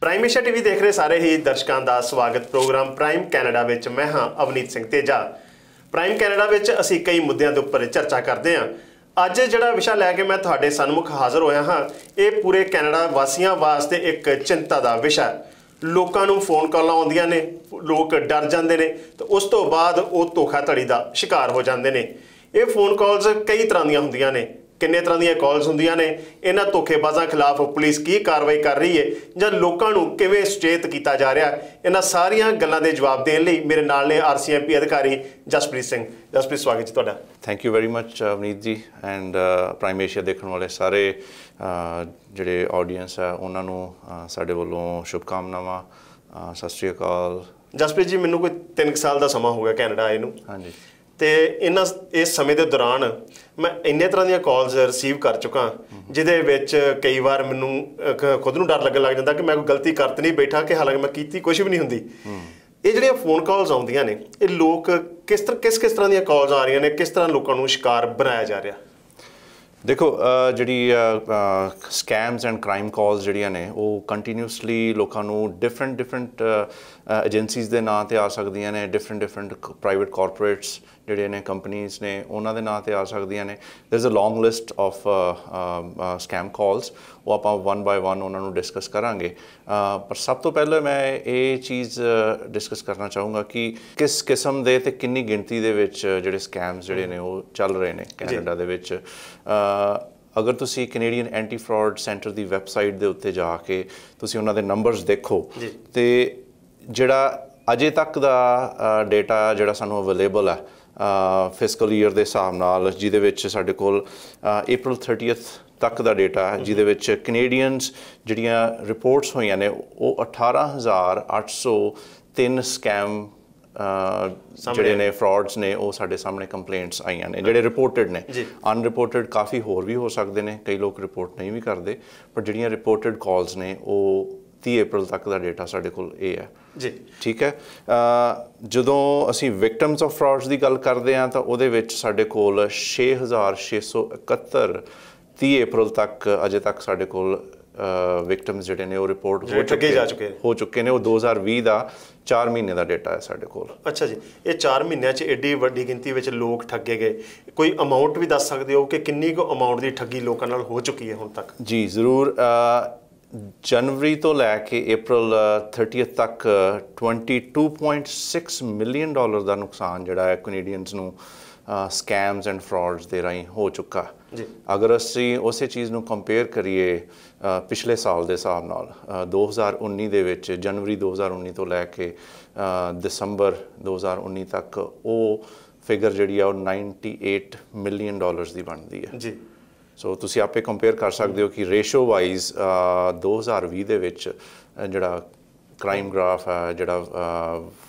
Prime Asia TV ਦੇਖ ਰਹੇ ਸਾਰੇ ਹੀ ਦਰਸ਼ਕਾਂ ਦਾ ਸਵਾਗਤ ਪ੍ਰੋਗਰਾਮ ਪ੍ਰਾਈਮ ਕੈਨੇਡਾ ਵਿੱਚ ਮੈਂ ਹਾਂ ਅਵਨੀਤ ਸਿੰਘ ਤੇਜਾ ਪ੍ਰਾਈਮ ਕੈਨੇਡਾ ਵਿੱਚ ਅਸੀਂ ਕਈ ਮੁੱਦਿਆਂ ਦੇ ਉੱਪਰ ਚਰਚਾ ਕਰਦੇ ਹਾਂ ਅੱਜ ਜਿਹੜਾ ਵਿਸ਼ਾ ਲੈ ਕੇ ਮੈਂ ਤੁਹਾਡੇ ਸਨਮੁਖ ਹਾਜ਼ਰ ਹੋਇਆ ਹਾਂ ਇਹ ਪੂਰੇ ਕੈਨੇਡਾ ਵਾਸੀਆਂ ਵਾਸਤੇ ਇੱਕ ਚਿੰਤਾ ਦਾ ਵਿਸ਼ਾ ਲੋਕਾਂ ਨੂੰ ਫੋਨ ਕਾਲਾਂ ਆਉਂਦੀਆਂ ਨੇ ਲੋਕ ਡਰ ਜਾਂਦੇ ਨੇ ਤੇ ਉਸ ਤੋਂ ਬਾਅਦ ਉਹ ਧੋਖਾਧੜੀ ਦਾ ਸ਼ਿਕਾਰ ਹੋ ਜਾਂਦੇ ਨੇ ਇਹ ਫੋਨ ਕਾਲਸ ਕਈ ਤਰ੍ਹਾਂ ਦੀਆਂ ਹੁੰਦੀਆਂ ਨੇ ਕਿੰਨੇ ਤਰ੍ਹਾਂ ਦੀਆਂ ਕਾਲਸ ਹੁੰਦੀਆਂ ਨੇ ਇਹਨਾਂ ਧੋਖੇਬਾਜ਼ਾਂ ਖਿਲਾਫ ਪੁਲਿਸ ਕੀ ਕਾਰਵਾਈ ਕਰ ਰਹੀ ਹੈ ਜਾਂ ਲੋਕਾਂ ਨੂੰ ਕਿਵੇਂ ਸੁਚੇਤ ਕੀਤਾ ਜਾ ਰਿਹਾ ਇਹਨਾਂ ਸਾਰੀਆਂ ਗੱਲਾਂ ਦੇ ਜਵਾਬ ਦੇਣ ਲਈ ਮੇਰੇ ਨਾਲ ਨੇ ਆਰਸੀਐਮਪੀ ਅਧਿਕਾਰੀ ਜਸਪ੍ਰੀਤ ਸਿੰਘ ਜਸਪ੍ਰੀਤ ਸਵਾਗਤ ਹੈ ਤੁਹਾਡਾ thank you very much Avneet ji and prime Asia ਦੇਖਣ ਵਾਲੇ ਸਾਰੇ ਜਿਹੜੇ ਆਡੀਅנס ਆ ਉਹਨਾਂ ਨੂੰ ਸਾਡੇ ਵੱਲੋਂ ਸ਼ੁਭਕਾਮਨਾਵਾਂ ਸਤਿ ਸ਼੍ਰੀ ਅਕਾਲ ਜਸਪ੍ਰੀਤ ਜੀ ਮੈਨੂੰ ਕੋਈ 3 ਸਾਲ ਦਾ ਸਮਾਂ ਹੋ ਗਿਆ ਕੈਨੇਡਾ ਆਏ ਨੂੰ ਹਾਂਜੀ ਤੇ ਇਹਨਾਂ ਇਸ ਸਮੇਂ ਦੇ ਦੌਰਾਨ ਮੈਂ ਇੰਨੇ ਤਰ੍ਹਾਂ ਦੀਆਂ ਕਾਲਸ ਰਿਸੀਵ ਕਰ ਚੁੱਕਾ ਜਿਹਦੇ ਵਿੱਚ ਕਈ ਵਾਰ ਮੈਨੂੰ ਖੁਦ ਨੂੰ ਡਰ ਲੱਗਣ ਲੱਗ ਜਾਂਦਾ ਕਿ ਮੈਂ ਕੋਈ ਗਲਤੀ ਕਰਤ ਨਹੀਂ ਬੈਠਾ ਕਿ ਹਾਲਾਂਕਿ ਮੈਂ ਕੀਤੀ ਕੁਝ ਵੀ ਨਹੀਂ ਹੁੰਦੀ ਇਹ ਜਿਹੜੀਆਂ ਫੋਨ ਕਾਲਸ ਆਉਂਦੀਆਂ ਨੇ ਇਹ ਲੋਕ ਕਿਸ ਤਰ੍ਹਾਂ ਕਿਸ ਕਿਸ ਤਰ੍ਹਾਂ ਦੀਆਂ ਕਾਲਸ ਆ ਰਹੀਆਂ ਨੇ ਕਿਸ ਤਰ੍ਹਾਂ ਲੋਕਾਂ ਨੂੰ ਸ਼ਿਕਾਰ ਬਣਾਇਆ ਜਾ ਰਿਹਾ ਦੇਖੋ ਜਿਹੜੀ ਸਕੈਮਸ ਐਂਡ ਕ੍ਰਾਈਮ ਕਾਲਸ ਜਿਹੜੀਆਂ ਨੇ ਉਹ ਕੰਟੀਨਿਊਸਲੀ ਲੋਕਾਂ ਨੂੰ ਡਿਫਰੈਂਟ ਡਿਫਰੈਂਟ ਏਜੰਸੀਜ਼ ਦੇ ਨਾਂ ਤੇ ਆ ਸਕਦੀਆਂ ਨੇ ਡਿਫਰੈਂਟ ਡਿਫਰੈਂਟ ਪ੍ਰਾਈਵੇਟ ਕਾਰਪੋਰੇਟਸ ਜਿਹੜੇ ਨੇ ਕੰਪਨੀਆਂ ਨੇ ਉਹਨਾਂ ਦੇ ਨਾਂ ਤੇ ਆ ਸਕਦੀਆਂ ਨੇ there is a long list of scam calls ਉਹ ਆਪਾਂ ਵਨ ਬਾਈ ਵਨ ਉਹਨਾਂ ਨੂੰ ਡਿਸਕਸ ਕਰਾਂਗੇ ਪਰ ਸਭ ਤੋਂ ਪਹਿਲਾਂ ਮੈਂ ਇਹ ਚੀਜ਼ ਡਿਸਕਸ ਕਰਨਾ ਚਾਹੂੰਗਾ ਕਿ ਕਿਸ ਕਿਸਮ ਦੇ ਤੇ ਕਿੰਨੀ ਗਿਣਤੀ ਦੇ ਵਿੱਚ ਜਿਹੜੇ ਸਕੈਮਸ ਜਿਹੜੇ ਨੇ ਉਹ ਚੱਲ ਰਹੇ ਨੇ ਕੈਨੇਡਾ ਦੇ ਵਿੱਚ ਅਗਰ ਤੁਸੀਂ ਕੈਨੇਡੀਅਨ ਐਂਟੀ ਫਰਾਡ ਸੈਂਟਰ ਦੀ ਵੈਬਸਾਈਟ ਦੇ ਉੱਤੇ ਜਾ ਕੇ ਤੁਸੀਂ ਉਹਨਾਂ ਦੇ ਨੰਬਰਸ ਦੇਖੋ ਤੇ ਜਿਹੜਾ ਅਜੇ ਤੱਕ ਦਾ ਡਾਟਾ ਜਿਹੜਾ ਸਾਨੂੰ ਅਵੇਲੇਬਲ ਹੈ ਫਿਸਕਲ ਈਅਰ ਦੇ ਹਿਸਾਬ ਨਾਲ ਜਿਹਦੇ ਵਿੱਚ ਸਾਡੇ ਕੋਲ April 30th ਤੱਕ ਦਾ ਡਾਟਾ ਹੈ ਜਿਹਦੇ ਵਿੱਚ ਕੈਨੇਡੀਅਨਸ ਜਿਹੜੀਆਂ ਰਿਪੋਰਟਸ ਹੋਈਆਂ ਨੇ ਉਹ 18803 ਸਕੈਮ ਜਿਹੜੇ ਨੇ ਫਰਾਡਸ ਨੇ ਉਹ ਸਾਡੇ ਸਾਹਮਣੇ ਕੰਪਲੇਂਟਸ ਆਈਆਂ ਨੇ ਜਿਹੜੇ ਰਿਪੋਰਟਡ ਨੇ ਅਨਰਿਪੋਰਟਡ ਕਾਫੀ ਹੋਰ ਵੀ ਹੋ ਸਕਦੇ ਨੇ ਕਈ ਲੋਕ ਰਿਪੋਰਟ ਨਹੀਂ ਵੀ ਕਰਦੇ ਪਰ ਜਿਹੜੀਆਂ ਰਿਪੋਰਟਡ ਕਾਲਸ ਨੇ ਉਹ 30 ਅਪ੍ਰੈਲ ਤੱਕ ਦਾ ਡਾਟਾ ਸਾਡੇ ਕੋਲ ਇਹ ਹੈ ਜੀ ਠੀਕ ਹੈ ਜਦੋਂ ਅਸੀਂ ਵਿਕਟਮਸ ਆਫ ਫਰਾਡਸ ਦੀ ਗੱਲ ਕਰਦੇ ਹਾਂ ਤਾਂ ਉਹਦੇ ਵਿੱਚ ਸਾਡੇ ਕੋਲ 6671 30 April ਤੱਕ ਅਜੇ ਤੱਕ ਸਾਡੇ ਕੋਲ ਵਿਕਟਮਸ ਜਿਹੜੇ ਨੇ ਉਹ ਰਿਪੋਰਟ ਹੋ ਚੁੱਕੇ ਜਾ ਚੁੱਕੇ ਹੋ ਚੁੱਕੇ ਨੇ ਉਹ 2020 ਦਾ 4 ਮਹੀਨੇ ਦਾ ਡਾਟਾ ਹੈ ਸਾਡੇ ਕੋਲ ਅੱਛਾ ਜੀ ਇਹ 4 ਮਹੀਨਿਆਂ 'ਚ ਏਡੀ ਵੱਡੀ ਗਿਣਤੀ ਵਿੱਚ ਲੋਕ ਠੱਗੇ ਗਏ ਕੋਈ ਅਮਾਉਂਟ ਵੀ ਦੱਸ ਸਕਦੇ ਹੋ ਕਿ ਕਿੰਨੀ ਕੁ ਅਮਾਉਂਟ ਦੀ ਠੱਗੀ ਲੋਕਾਂ ਨਾਲ ਹੋ ਚੁੱਕੀ ਹੈ ਹੁਣ ਤੱਕ ਜੀ ਜ਼ਰੂਰ ਜਨਵਰੀ ਤੋਂ ਲੈ ਕੇ April 30th ਤੱਕ 22.6 ਮਿਲੀਅਨ ਡਾਲਰ ਦਾ ਨੁਕਸਾਨ ਜਿਹੜਾ ਹੈ ਕੈਨੇਡੀਅਨਸ ਨੂੰ ਸਕੈਮਸ ਐਂਡ ਫਰਾਡਸ ਦੇ ਰਹੀ ਹੋ ਚੁੱਕਾ ਜੀ ਅਗਰ ਅਸੀਂ ਉਸੇ ਚੀਜ਼ ਨੂੰ ਕੰਪੇਅਰ ਕਰੀਏ ਪਿਛਲੇ ਸਾਲ ਦੇ ਹਿਸਾਬ ਨਾਲ 2019 ਦੇ ਵਿੱਚ ਜਨਵਰੀ 2019 ਤੋਂ ਲੈ ਕੇ ਦਸੰਬਰ 2019 ਤੱਕ ਉਹ ਫਿਗਰ ਜਿਹੜੀ ਆ ਉਹ 98 ਮਿਲੀਅਨ ਡਾਲਰਸ ਦੀ ਬਣਦੀ ਹੈ ਜੀ ਸੋ ਤੁਸੀਂ ਆਪੇ ਕੰਪੇਅਰ ਕਰ ਸਕਦੇ ਹੋ ਕਿ ਰੇਸ਼ੋ ਵਾਈਜ਼ 2020 ਦੇ ਵਿੱਚ ਜਿਹੜਾ ਕ੍ਰਾਈਮ ਗ੍ਰਾਫ ਹੈ ਜਿਹੜਾ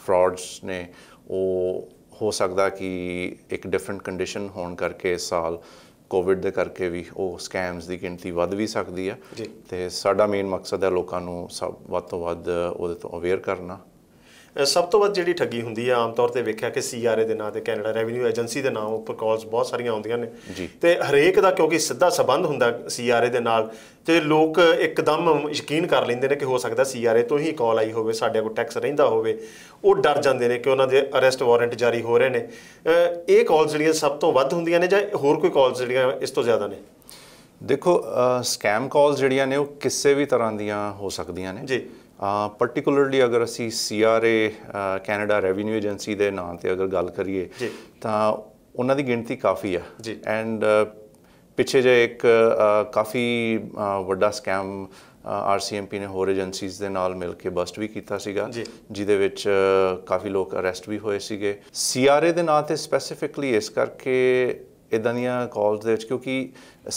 ਫਰਾਡਸ ਨੇ ਉਹ ਹੋ ਸਕਦਾ ਕਿ ਇੱਕ ਡਿਫਰੈਂਟ ਕੰਡੀਸ਼ਨ ਹੋਣ ਕਰਕੇ ਇਸ ਸਾਲ ਕੋਵਿਡ ਦੇ ਕਰਕੇ ਵੀ ਉਹ ਸਕੈਮਸ ਦੀ ਗਿਣਤੀ ਵੱਧ ਵੀ ਸਕਦੀ ਆ ਤੇ ਸਾਡਾ ਮੇਨ ਮਕਸਦ ਹੈ ਲੋਕਾਂ ਨੂੰ ਸਭ ਵੱਧ ਤੋਂ ਵੱਧ ਉਹਦੇ ਤੋਂ ਅਵੇਅਰ ਕਰਨਾ ਸਭ ਤੋਂ ਵੱਧ ਜਿਹੜੀ ਠੱਗੀ ਹੁੰਦੀ ਆ ਆਮ ਤੌਰ ਤੇ ਵੇਖਿਆ ਕਿ ਸੀਆਰਏ ਦੇ ਨਾਂ ਤੇ ਕੈਨੇਡਾ ਰੈਵਨਿਊ ਏਜੰਸੀ ਦੇ ਨਾਂ ਉੱਪਰ ਕਾਲਸ ਬਹੁਤ ਸਾਰੀਆਂ ਆਉਂਦੀਆਂ ਨੇ ਤੇ ਹਰੇਕ ਦਾ ਕਿਉਂਕਿ ਸਿੱਧਾ ਸਬੰਧ ਹੁੰਦਾ ਸੀਆਰਏ ਦੇ ਨਾਲ ਤੇ ਲੋਕ ਇੱਕਦਮ ਯਕੀਨ ਕਰ ਲੈਂਦੇ ਨੇ ਕਿ ਹੋ ਸਕਦਾ ਸੀਆਰਏ ਤੋਂ ਹੀ ਕਾਲ ਆਈ ਹੋਵੇ ਸਾਡੇ ਕੋਲ ਟੈਕਸ ਰਹਿੰਦਾ ਹੋਵੇ ਉਹ ਡਰ ਜਾਂਦੇ ਨੇ ਕਿ ਉਹਨਾਂ ਦੇ ਅਰੈਸਟ ਵਾਰੰਟ ਜਾਰੀ ਹੋ ਰਹੇ ਨੇ ਇਹ ਕਾਲਸ ਜਿਹੜੀਆਂ ਸਭ ਤੋਂ ਵੱਧ ਹੁੰਦੀਆਂ ਨੇ ਜਾਂ ਹੋਰ ਕੋਈ ਕਾਲਸ ਜਿਹੜੀਆਂ ਇਸ ਤੋਂ ਜ਼ਿਆਦਾ ਨੇ ਦੇਖੋ ਸਕੈਮ ਕਾਲਸ ਜਿਹੜੀਆਂ ਨੇ ਉਹ ਕਿਸੇ ਵੀ ਤਰ੍ਹਾਂ ਦੀਆਂ ਹੋ ਸਕਦੀਆਂ ਨੇ ਜੀ ਪਾਰਟਿਕੂਲਰਲੀ ਅਗਰ ਅਸੀਂ ਸੀਆਰਏ ਕੈਨੇਡਾ ਰੈਵਨਿਊ ਏਜੰਸੀ ਦੇ ਨਾਂ ਤੇ ਅਗਰ ਗੱਲ ਕਰੀਏ ਤਾਂ ਉਹਨਾਂ ਦੀ ਗਿਣਤੀ ਕਾਫੀ ਆ ਐਂਡ ਪਿੱਛੇ ਜੇ ਇੱਕ ਕਾਫੀ ਵੱਡਾ ਸਕੈਮ ਆਰਸੀਐਮਪੀ ਨੇ ਹੋਰ ਏਜੰਸੀਜ਼ ਦੇ ਨਾਲ ਮਿਲ ਕੇ ਬਸਟ ਵੀ ਕੀਤਾ ਸੀਗਾ ਜਿਹਦੇ ਵਿੱਚ ਕਾਫੀ ਲੋਕ ਅਰੈਸਟ ਵੀ ਹੋਏ ਸੀਗੇ ਸੀਆਰਏ ਦੇ ਨਾਂ ਤੇ ਸਪੈਸੀਫਿਕਲੀ ਇਸ ਕਰਕੇ ਇਦਾਂ ਦੀਆਂ ਕਾਲਸ ਦੇ ਵਿੱਚ ਕਿਉਂਕਿ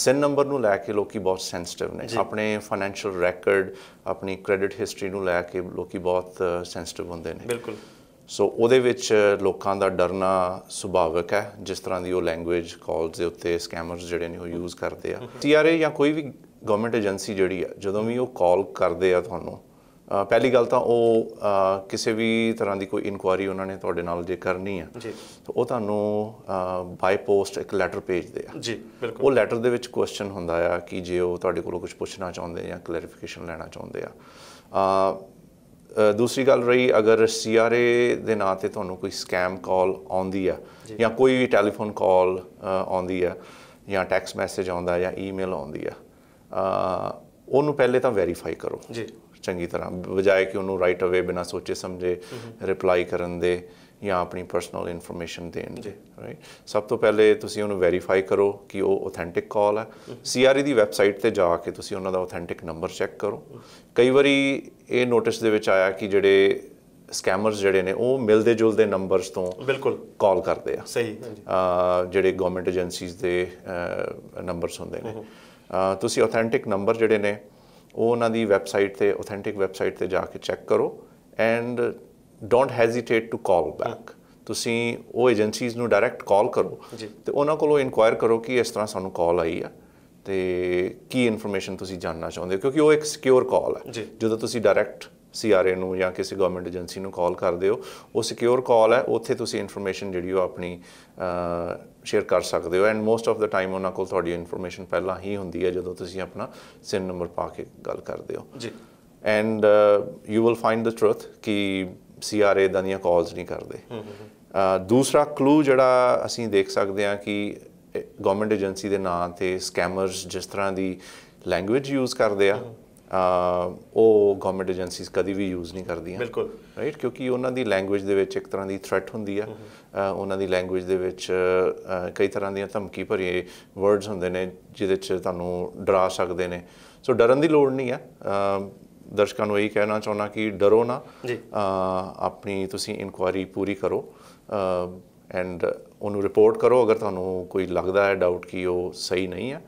ਸਿਨ ਨੰਬਰ ਨੂੰ ਲੈ ਕੇ ਲੋਕੀ ਬਹੁਤ ਸੈਂਸਿਟਿਵ ਨੇ ਆਪਣੇ ਫਾਈਨੈਂਸ਼ੀਅਲ ਰੈਕੋਰਡ ਆਪਣੀ ਕ੍ਰੈਡਿਟ ਹਿਸਟਰੀ ਨੂੰ ਲੈ ਕੇ ਲੋਕੀ ਬਹੁਤ ਸੈਂਸਿਟਿਵ ਹੁੰਦੇ ਨੇ ਬਿਲਕੁਲ ਸੋ ਉਹਦੇ ਵਿੱਚ ਲੋਕਾਂ ਦਾ ਡਰਨਾ ਸੁਭਾਵਿਕ ਹੈ ਜਿਸ ਤਰ੍ਹਾਂ ਦੀ ਉਹ ਲੈਂਗੁਏਜ ਕਾਲਸ ਦੇ ਉੱਤੇ ਸਕੈਮਰਸ ਜਿਹੜੇ ਨੇ ਉਹ ਯੂਜ਼ ਕਰਦੇ ਆ ਟੀਆਰਏ ਜਾਂ ਕੋਈ ਵੀ ਗਵਰਨਮੈਂਟ ਏਜੰਸੀ ਜਿਹੜੀ ਆ ਜਦੋਂ ਵੀ ਉਹ ਕਾਲ ਕਰਦੇ ਆ ਤੁਹਾਨੂੰ ਪਹਿਲੀ ਗੱਲ ਤਾਂ ਉਹ ਕਿਸੇ ਵੀ ਤਰ੍ਹਾਂ ਦੀ ਕੋਈ ਇਨਕੁਆਰੀ ਉਹਨਾਂ ਨੇ ਤੁਹਾਡੇ ਨਾਲ ਜੇ ਕਰਨੀ ਆ ਜੀ ਤਾਂ ਉਹ ਤੁਹਾਨੂੰ ਬਾਈ ਪੋਸਟ ਇੱਕ ਲੈਟਰ ਭੇਜਦੇ ਆ ਜੀ ਬਿਲਕੁਲ ਉਹ ਲੈਟਰ ਦੇ ਵਿੱਚ ਕੁਐਸਚਨ ਹੁੰਦਾ ਆ ਕਿ ਜੇ ਉਹ ਤੁਹਾਡੇ ਕੋਲੋਂ ਕੁਝ ਪੁੱਛਣਾ ਚਾਹੁੰਦੇ ਜਾਂ ਕਲੈਰੀਫਿਕੇਸ਼ਨ ਲੈਣਾ ਚਾਹੁੰਦੇ ਆ ਆ ਦੂਸਰੀ ਗੱਲ ਰਹੀ ਅਗਰ ਸੀਆਰਏ ਦੇ ਨਾਂ ਤੇ ਤੁਹਾਨੂੰ ਕੋਈ ਸਕੈਮ ਕਾਲ ਆਉਂਦੀ ਆ ਜਾਂ ਕੋਈ ਵੀ ਟੈਲੀਫੋਨ ਕਾਲ ਆਉਂਦੀ ਆ ਜਾਂ ਟੈਕਸਟ ਮੈਸੇਜ ਆਉਂਦਾ ਜਾਂ ਈਮੇਲ ਆਉਂਦੀ ਆ ਉਹਨੂੰ ਪਹਿਲੇ ਤਾਂ ਵੈਰੀਫਾਈ ਕਰੋ ਜੀ ਚੰਗੀ ਤਰ੍ਹਾਂ ਬਜਾਏ ਕਿ ਉਹਨੂੰ ਰਾਈਟ ਅਵੇ ਬਿਨਾ ਸੋਚੇ ਸਮਝੇ ਰਿਪਲਾਈ ਕਰਨ ਦੇ ਜਾਂ ਆਪਣੀ ਪਰਸਨਲ ਇਨਫੋਰਮੇਸ਼ਨ ਦੇਣ ਦੇ ਰਾਈਟ ਸਭ ਤੋਂ ਪਹਿਲੇ ਤੁਸੀਂ ਉਹਨੂੰ ਵੈਰੀਫਾਈ ਕਰੋ ਕਿ ਉਹ ਆਥੈਂਟਿਕ ਕਾਲ ਹੈ ਸੀਆਰਈ e ਦੀ ਵੈਬਸਾਈਟ ਤੇ ਜਾ ਕੇ ਤੁਸੀਂ ਉਹਨਾਂ ਦਾ ਆਥੈਂਟਿਕ ਨੰਬਰ ਚੈੱਕ ਕਰੋ ਕਈ ਵਾਰੀ ਇਹ ਨੋਟਿਸ ਦੇ ਵਿੱਚ ਆਇਆ ਕਿ ਜਿਹੜੇ ਸਕੈਮਰਸ ਜਿਹੜੇ ਨੇ ਉਹ ਮਿਲਦੇ ਜੁਲਦੇ ਨੰਬਰਸ ਤੋਂ ਬਿਲਕੁਲ ਕਾਲ ਕਰਦੇ ਆ ਸਹੀ ਜਿਹੜੇ ਗਵਰਨਮੈਂਟ ਏਜੰਸੀਜ਼ ਦੇ ਨੰਬਰਸ ਹੁੰਦੇ ਨੇ ਤੁਸੀਂ ਆਥੈਂਟਿਕ ਨੰਬਰ ਜਿਹੜੇ ਨੇ ਉਹ ਉਹਨਾਂ ਦੀ ਵੈਬਸਾਈਟ ਤੇ ਆਥੈਂਟਿਕ ਵੈਬਸਾਈਟ ਤੇ ਜਾ ਕੇ ਚੈੱਕ ਕਰੋ and don't hesitate to call back ਤੁਸੀਂ ਉਹ ਏਜੰਸੀਜ਼ ਨੂੰ ਡਾਇਰੈਕਟ ਕਾਲ ਕਰੋ ਤੇ ਉਹਨਾਂ ਕੋਲੋਂ ਇਨਕੁਆਇਰ ਕਰੋ ਕਿ ਇਸ ਤਰ੍ਹਾਂ ਸਾਨੂੰ ਕਾਲ ਆਈ ਆ ਤੇ ਕੀ ਇਨਫੋਰਮੇਸ਼ਨ ਤੁਸੀਂ ਜਾਨਣਾ ਚਾਹੁੰਦੇ ਹੋ ਕਿਉਂਕਿ ਉਹ ਇੱਕ ਸਿਕਿਉਰ ਕਾਲ ਹੈ ਜਦੋਂ ਤੁਸੀਂ ਡਾਇਰੈਕਟ ਸੀਆਰਏ ਨੂੰ ਜਾਂ ਕਿਸੇ ਗਵਰਨਮੈਂਟ ਏਜੰਸੀ ਨੂੰ ਕਾਲ ਕਰਦੇ ਹੋ ਉਹ ਸਿਕਿਉਰ ਕਾਲ ਹੈ ਉੱਥੇ ਤੁਸੀਂ ਇਨਫੋਰਮੇਸ਼ਨ ਜਿਹੜੀ ਉਹ ਆਪਣੀ ਸ਼ੇਅਰ ਕਰ ਸਕਦੇ ਹੋ and most of the time ਉਹਨਾਂ ਕੋਲ ਤੁਹਾਡੀ ਇਨਫੋਰਮੇਸ਼ਨ ਪਹਿਲਾਂ ਹੀ ਹੁੰਦੀ ਹੈ ਜਦੋਂ ਤੁਸੀਂ ਆਪਣਾ ਸਿਨ ਨੰਬਰ ਪਾ ਕੇ ਗੱਲ ਕਰਦੇ ਹੋ ji and you will find the truth ਕਿ ਸੀਆਰਏ ਦਾ ਦੀਆਂ ਕਾਲਸ ਨਹੀਂ ਕਰਦੇ ਦੂਸਰਾ ਕਲੂ ਜਿਹੜਾ ਅਸੀਂ ਦੇਖ ਸਕਦੇ ਹਾਂ ਕਿ ਗਵਰਨਮੈਂਟ ਏਜੰਸੀ ਦੇ ਨਾਂ ਤੇ ਸਕੈਮਰਸ ਜਿਸ ਤਰ੍ਹਾਂ ਦੀ ਲੈਂਗੁਏਜ ਯੂਜ਼ ਕਰਦੇ ਆ ਉਹ ਗਵਰਨਮੈਂਟ ਏਜੰਸੀਜ਼ ਕਦੀ ਵੀ ਯੂਜ਼ ਨਹੀਂ ਕਰਦੀਆਂ ਬਿਲਕੁਲ ਰਾਈਟ ਕਿਉਂਕਿ ਉਹਨਾਂ ਦੀ ਲੈਂਗੁਏਜ ਦੇ ਵਿੱਚ ਇੱਕ ਤਰ੍ਹਾਂ ਦੀ ਥ੍ਰੈਟ ਹੁੰਦੀ ਆ ਉਹਨਾਂ ਦੀ ਲੈਂਗੁਏਜ ਦੇ ਵਿੱਚ ਕਈ ਤਰ੍ਹਾਂ ਦੀਆਂ ਧਮਕੀ ਭਰੇ ਵਰਡਸ ਹੁੰਦੇ ਨੇ ਜਿਹਦੇ 'ਚ ਤੁਹਾਨੂੰ ਡਰਾ ਸਕਦੇ ਨੇ ਸੋ ਡਰਨ ਦੀ ਲੋੜ ਨਹੀਂ ਆ ਦਰਸ਼ਕਾਂ ਨੂੰ ਇਹ ਕਹਿਣਾ ਚਾਹੁੰਦਾ ਕਿ ਡਰੋ ਨਾ ਜੀ ਆਪਣੀ ਤੁਸੀਂ ਇਨਕੁਆਇਰੀ ਪੂਰੀ ਕਰੋ ਐਂਡ ਉਹਨੂੰ ਰਿਪੋਰਟ ਕਰੋ ਅਗਰ ਤੁਹਾਨੂੰ ਕੋਈ ਲੱਗਦਾ ਹੈ ਡਾਊਟ ਕਿ ਉਹ ਸਹੀ ਨਹੀਂ ਹੈ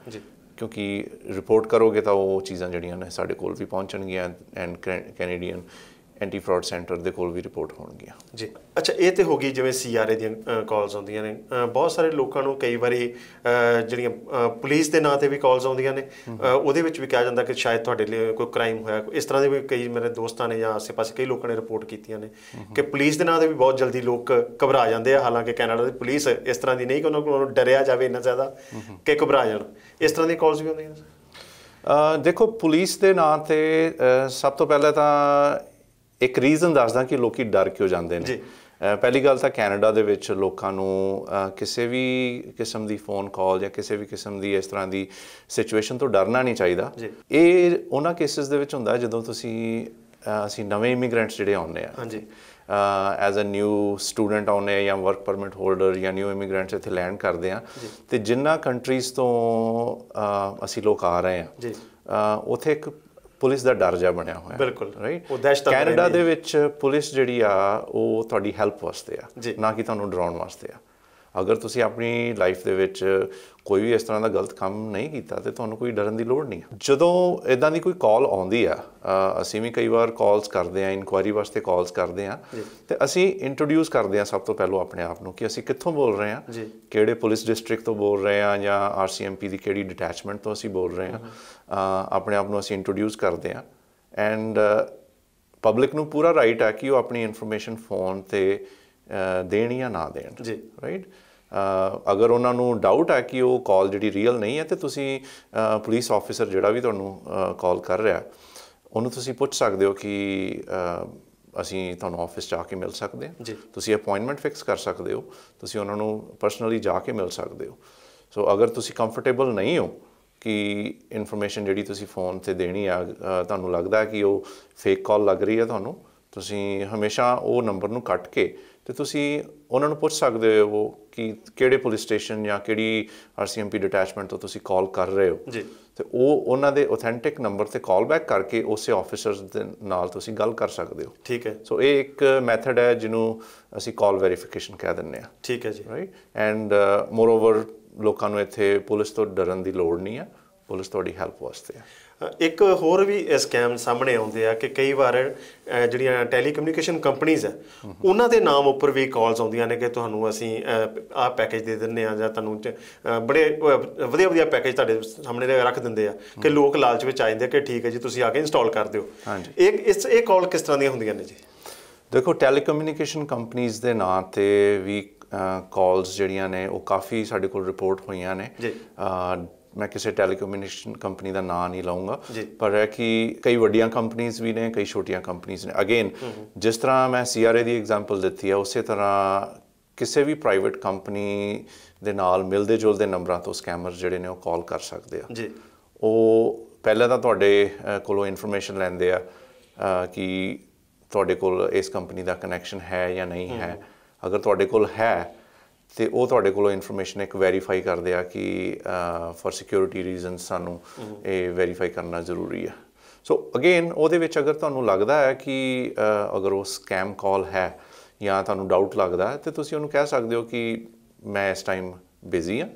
ਕਿਉਂਕਿ ਰਿਪੋਰਟ ਕਰੋਗੇ ਤਾਂ ਉਹ ਚੀਜ਼ਾਂ ਜਿਹੜੀਆਂ ਨੇ ਸਾਡੇ ਕੋਲ ਵੀ ਪਹੁੰਚਣਗੀਆਂ and Canadian anti fraud centre ਦੇ ਕੋਲ ਵੀ ਰਿਪੋਰਟ ਹੋਣਗੀਆਂ ਜੀ ਅੱਛਾ ਇਹ ਤੇ ਹੋ ਗਈ ਜਿਵੇਂ ਸੀਆਰਏ ਦੀਆਂ ਕਾਲਸ ਆਉਂਦੀਆਂ ਨੇ ਬਹੁਤ ਸਾਰੇ ਲੋਕਾਂ ਨੂੰ ਕਈ ਵਾਰੀ ਜਿਹੜੀਆਂ ਪੁਲਿਸ ਦੇ ਨਾਂ ਤੇ ਵੀ ਕਾਲਸ ਆਉਂਦੀਆਂ ਨੇ ਉਹਦੇ ਵਿੱਚ ਵੀ ਕਿਹਾ ਜਾਂਦਾ ਕਿ ਸ਼ਾਇਦ ਤੁਹਾਡੇ ਲਈ ਕੋਈ ਕ੍ਰਾਈਮ ਹੋਇਆ ਇਸ ਤਰ੍ਹਾਂ ਦੇ ਵੀ ਕਈ ਮੇਰੇ ਦੋਸਤਾਂ ਨੇ ਜਾਂ ਆਸ-ਪਾਸੇ ਕਈ ਲੋਕਾਂ ਨੇ ਰਿਪੋਰਟ ਕੀਤੀਆਂ ਨੇ ਕਿ ਪੁਲਿਸ ਦੇ ਨਾਂ ਤੇ ਵੀ ਬਹੁਤ ਜਲਦੀ ਲੋਕ ਘਬਰਾ ਜਾਂਦੇ ਆ ਹਾਲਾਂਕਿ ਕੈਨੇਡਾ ਦੀ ਪੁਲਿਸ ਇਸ ਤਰ੍ਹਾਂ ਦੀ ਨਹੀਂ ਕਿ ਉਹਨਾਂ ਨੂੰ ਡਰਿਆ ਜਾਵੇ ਇੰਨਾ ਜ਼ਿਆਦਾ ਕਿ ਘਬਰਾ ਜਾਣ ਇਸ ਤਰ੍ਹਾਂ ਦੀ ਕਾਲਸ ਵੀ ਆਉਂਦੀਆਂ ਨੇ ਦੇਖੋ ਪੁਲਿਸ ਦੇ ਨਾਂ ਤੇ ਸਭ ਤੋਂ ਪਹਿਲਾਂ ਤਾਂ ਇੱਕ ਰੀਜ਼ਨ ਦੱਸਦਾ ਕਿ ਲੋਕੀ ਡਰ ਕਿਉਂ ਜਾਂਦੇ ਨੇ ਪਹਿਲੀ ਗੱਲ ਤਾਂ ਕੈਨੇਡਾ ਦੇ ਵਿੱਚ ਲੋਕਾਂ ਨੂੰ ਕਿਸੇ ਵੀ ਕਿਸਮ ਦੀ ਫੋਨ ਕਾਲ ਜਾਂ ਕਿਸੇ ਵੀ ਕਿਸਮ ਦੀ ਇਸ ਤਰ੍ਹਾਂ ਦੀ ਸਿਚੁਏਸ਼ਨ ਤੋਂ ਡਰਨਾ ਨਹੀਂ ਚਾਹੀਦਾ ਇਹ ਉਹਨਾਂ ਕੇਸਿਸ ਦੇ ਵਿੱਚ ਹੁੰਦਾ ਜਦੋਂ ਤੁਸੀਂ ਅਸੀਂ ਨਵੇਂ ਇਮੀਗ੍ਰੈਂਟਸ ਜਿਹੜੇ ਆਉਂਦੇ ਆ ਹਾਂਜੀ ਐਜ਼ ਅ ਨਿਊ ਸਟੂਡੈਂਟ ਆ ਜਾਂ ਵਰਕ ਪਰਮਿਟ ਹੋਲਡਰ ਜਾਂ ਨਿਊ ਇਮੀਗ੍ਰੈਂਟਸ ਇੱਥੇ ਲੈਂਡ ਕਰਦੇ ਆ ਤੇ ਜਿੰਨਾ ਕੰਟਰੀਜ਼ ਤੋਂ ਅਸੀਂ ਲੋਕ ਆ ਰਹੇ ਆ ਜੀ ਉਥੇ ਇੱਕ ਪੁਲਿਸ ਦਾ ਡਰ ਜਾ ਬਣਿਆ ਹੋਇਆ ਬਿਲਕੁਲ ਰਾਈਟ ਉਹ ਦਹਿਸ਼ਤ ਕੈਨੇਡਾ ਦੇ ਵਿੱਚ ਪੁਲਿਸ ਜਿਹੜੀ ਆ ਉਹ ਤੁਹਾਡੀ ਹੈਲਪ ਵਾਸਤੇ ਆ ਨਾ ਕਿ ਤੁਹਾਨੂੰ ਡਰਾਉਣ ਵਾਸਤੇ ਆ ਅਗਰ ਤੁਸੀਂ ਆਪਣੀ ਲਾਈਫ ਦੇ ਵਿੱਚ ਕੋਈ ਵੀ ਇਸ ਤਰ੍ਹਾਂ ਦਾ ਗਲਤ ਕੰਮ ਨਹੀਂ ਕੀਤਾ ਤੇ ਤੁਹਾਨੂੰ ਕੋਈ ਡਰਨ ਦੀ ਲੋੜ ਨਹੀਂ ਜਦੋਂ ਇਦਾਂ ਦੀ ਕੋਈ ਕਾਲ ਆਉਂਦੀ ਆ ਅਸੀਂ ਵੀ ਕਈ ਵਾਰ ਕਾਲਸ ਕਰਦੇ ਆ ਇਨਕੁਆਇਰੀ ਵਾਸਤੇ ਕਾਲਸ ਕਰਦੇ ਆ ਤੇ ਅਸੀਂ ਇੰਟਰੋਡਿਊਸ ਕਰਦੇ ਆ ਸਭ ਤੋਂ ਪਹਿਲਾਂ ਆਪਣੇ ਆਪ ਨੂੰ ਕਿ ਅਸੀਂ ਕਿੱਥੋਂ ਬੋਲ ਰਹੇ ਆ ਕਿਹੜੇ ਪੁਲਿਸ ਡਿਸਟ੍ਰਿਕਟ ਤੋਂ ਬੋਲ ਰਹੇ ਆ ਜਾਂ ਆਰਸੀਐਮਪੀ ਦੀ ਕਿਹੜੀ ਡਿਟੈਚਮੈਂਟ ਤੋਂ ਅਸੀਂ ਬੋਲ ਰਹੇ ਆ ਆਪਣੇ ਆਪ ਨੂੰ ਅਸੀਂ ਇੰਟਰੋਡਿਊਸ ਕਰਦੇ ਆ ਐਂਡ ਪਬਲਿਕ ਨੂੰ ਪੂਰਾ ਰਾਈਟ ਆ ਕਿ ਉਹ ਆਪਣੀ ਇਨਫੋਰਮੇਸ਼ਨ ਫੋਨ ਤੇ ਦੇਣੀ ਜਾਂ ਨਾ ਦੇਣ ਜੀ ਰਾਈਟ ਅਗਰ ਉਹਨਾਂ ਨੂੰ ਡਾਊਟ ਹੈ ਕਿ ਉਹ ਕਾਲ ਜਿਹੜੀ ਰੀਅਲ ਨਹੀਂ ਹੈ ਤੇ ਤੁਸੀਂ ਪੁਲਿਸ ਆਫੀਸਰ ਜਿਹੜਾ ਵੀ ਤੁਹਾਨੂੰ ਕਾਲ ਕਰ ਰਿਹਾ ਉਹਨੂੰ ਤੁਸੀਂ ਪੁੱਛ ਸਕਦੇ ਹੋ ਕਿ ਅਸੀਂ ਤੁਹਾਨੂੰ ਆਫਿਸ ਜਾ ਕੇ ਮਿਲ ਸਕਦੇ ਹਾਂ ਤੁਸੀਂ ਅਪਾਇੰਟਮੈਂਟ ਫਿਕਸ ਕਰ ਸਕਦੇ ਹੋ ਤੁਸੀਂ ਉਹਨਾਂ ਨੂੰ ਪਰਸਨਲੀ ਜਾ ਕੇ ਮਿਲ ਸਕਦੇ ਹੋ ਸੋ ਅਗਰ ਤੁਸੀਂ ਕੰਫਰਟੇਬਲ ਨਹੀਂ ਹੋ ਕਿ ਇਨਫੋਰਮੇਸ਼ਨ ਜਿਹੜੀ ਤੁਸੀਂ ਫੋਨ ਤੇ ਦੇਣੀ ਆ ਤੁਹਾਨੂੰ ਲੱਗਦਾ ਕਿ ਉਹ ਫੇਕ ਕਾਲ ਲੱਗ ਰਹੀ ਹੈ ਤੁਹਾਨੂੰ ਤੁਸੀਂ ਹਮੇਸ਼ਾ ਉਹ ਨੰਬਰ ਨੂੰ ਕੱਟ ਕੇ ਤੇ ਤੁਸੀਂ ਉਹਨਾਂ ਨੂੰ ਪੁੱਛ ਸਕਦੇ ਹੋ ਕਿ ਕਿਹੜੇ ਪੁਲਿਸ ਸਟੇਸ਼ਨ ਜਾਂ ਕਿਹੜੀ ਆਰਸੀਐਮਪੀ ਡਿਟੈਚਮੈਂਟ ਤੋਂ ਤੁਸੀਂ ਕਾਲ ਕਰ ਰਹੇ ਹੋ ਜੀ ਤੇ ਉਹ ਉਹਨਾਂ ਦੇ ਆਥੈਂਟਿਕ ਨੰਬਰ ਤੇ ਕਾਲ ਬੈਕ ਕਰਕੇ ਉਸੇ ਆਫੀਸਰਸ ਦੇ ਨਾਲ ਤੁਸੀਂ ਗੱਲ ਕਰ ਸਕਦੇ ਹੋ ਠੀਕ ਹੈ ਸੋ ਇਹ ਇੱਕ ਮੈਥਡ ਹੈ ਜਿਹਨੂੰ ਅਸੀਂ ਕਾਲ ਵੈਰੀਫਿਕੇਸ਼ਨ ਕਹਿ ਦਿੰਨੇ ਆ ਠੀਕ ਹੈ ਜੀ ਰਾਈਟ ਐਂਡ ਮੋਰ ਓਵਰ ਲੋਕਾਂ ਨੂੰ ਇੱਥੇ ਪੁਲਿਸ ਤੋਂ ਡਰਨ ਦੀ ਲੋੜ ਨਹੀਂ ਹੈ ਪੁਲਿਸ ਤੁਹਾਡੀ ਹੈਲਪ ਵਾਸਤੇ ਹੈ ਇੱਕ ਹੋਰ ਵੀ ਸਕੈਮ ਸਾਹਮਣੇ ਆਉਂਦੇ ਆ ਕਿ ਕਈ ਵਾਰ ਜਿਹੜੀਆਂ ਟੈਲੀਕਮਿਊਨੀਕੇਸ਼ਨ ਕੰਪਨੀਆਂ ਹੈ ਉਹਨਾਂ ਦੇ ਨਾਮ ਉੱਪਰ ਵੀ ਕਾਲਸ ਆਉਂਦੀਆਂ ਨੇ ਕਿ ਤੁਹਾਨੂੰ ਅਸੀਂ ਆਹ ਪੈਕੇਜ ਦੇ ਦਿੰਨੇ ਆ ਜਾਂ ਤੁਹਾਨੂੰ ਬੜੇ ਵਧੀਆ ਵਧੀਆ ਪੈਕੇਜ ਤੁਹਾਡੇ ਸਾਹਮਣੇ ਰੱਖ ਦਿੰਦੇ ਆ ਕਿ ਲੋਕ ਲਾਲਚ ਵਿੱਚ ਆ ਜਾਂਦੇ ਕਿ ਠੀਕ ਹੈ ਜੀ ਤੁਸੀਂ ਆ ਕੇ ਇੰਸਟਾਲ ਕਰ ਦਿਓ ਇੱਕ ਇਸ ਇਹ ਕਾਲ ਕਿਸ ਤਰ੍ਹਾਂ ਦੀਆਂ ਹੁੰਦੀਆਂ ਨੇ ਜੀ ਦੇਖੋ ਟੈਲੀਕਮਿਊਨੀਕੇਸ਼ਨ ਕੰਪਨੀਆਂ ਦੇ ਨਾਂ ਤੇ ਵੀ ਕਾਲਸ ਜਿਹੜੀਆਂ ਨੇ ਉਹ ਕਾਫੀ ਸਾਡੇ ਕੋਲ ਰਿਪੋਰਟ ਹੋਈਆਂ ਨੇ ਜੀ ਮੈਂ ਕਿਸੇ ਟੈਲੀਕਮਿਊਨੀਕੇਸ਼ਨ ਕੰਪਨੀ ਦਾ ਨਾਮ ਨਹੀਂ ਲਾਉਂਗਾ ਪਰ ਹੈ ਕਿ ਕਈ ਵੱਡੀਆਂ ਕੰਪਨੀਆਂ ਵੀ ਨੇ ਕਈ ਛੋਟੀਆਂ ਕੰਪਨੀਆਂ ਨੇ ਅਗੇਨ ਜਿਸ ਤਰ੍ਹਾਂ ਮੈਂ ਸੀਆਰਏ ਦੀ ਐਗਜ਼ਾਮਪਲ ਦਿੱਤੀ ਹੈ ਉਸੇ ਤਰ੍ਹਾਂ ਕਿਸੇ ਵੀ ਪ੍ਰਾਈਵੇਟ ਕੰਪਨੀ ਦੇ ਨਾਲ ਮਿਲਦੇ ਜੁਲਦੇ ਨੰਬਰਾਂ ਤੋਂ ਸਕੈਮਰ ਜਿਹੜੇ ਨੇ ਉਹ ਕਾਲ ਕਰ ਸਕਦੇ ਆ ਜੀ ਉਹ ਪਹਿਲਾਂ ਤਾਂ ਤੁਹਾਡੇ ਕੋਲੋਂ ਇਨਫੋਰਮੇਸ਼ਨ ਲੈਂਦੇ ਆ ਕਿ ਤੁਹਾਡੇ ਕੋਲ ਇਸ ਕੰਪਨੀ ਦਾ ਕਨੈਕਸ਼ਨ ਹੈ ਜਾਂ ਨਹੀਂ ਹੈ ਅਗਰ ਤੁਹਾਡੇ ਕੋਲ ਹੈ ਤੇ ਉਹ ਤੁਹਾਡੇ ਕੋਲੋਂ ਇਨਫੋਰਮੇਸ਼ਨ ਇੱਕ ਵੈਰੀਫਾਈ ਕਰਦੇ ਆ ਕਿ ਫॉर ਸਿਕਿਉਰਿਟੀ ਰੀਜ਼ਨਸ ਸਾਨੂੰ ਇਹ ਵੈਰੀਫਾਈ ਕਰਨਾ ਜ਼ਰੂਰੀ ਆ ਸੋ ਅਗੇਨ ਉਹਦੇ ਵਿੱਚ ਅਗਰ ਤੁਹਾਨੂੰ ਲੱਗਦਾ ਹੈ ਕਿ ਅਗਰ ਉਹ ਸਕੈਮ ਕਾਲ ਹੈ ਜਾਂ ਤੁਹਾਨੂੰ ਡਾਊਟ ਲੱਗਦਾ ਹੈ ਤੇ ਤੁਸੀਂ ਉਹਨੂੰ ਕਹਿ ਸਕਦੇ ਹੋ ਕਿ ਮੈਂ ਇਸ ਟਾਈਮ ਬਿਜ਼ੀ ਆ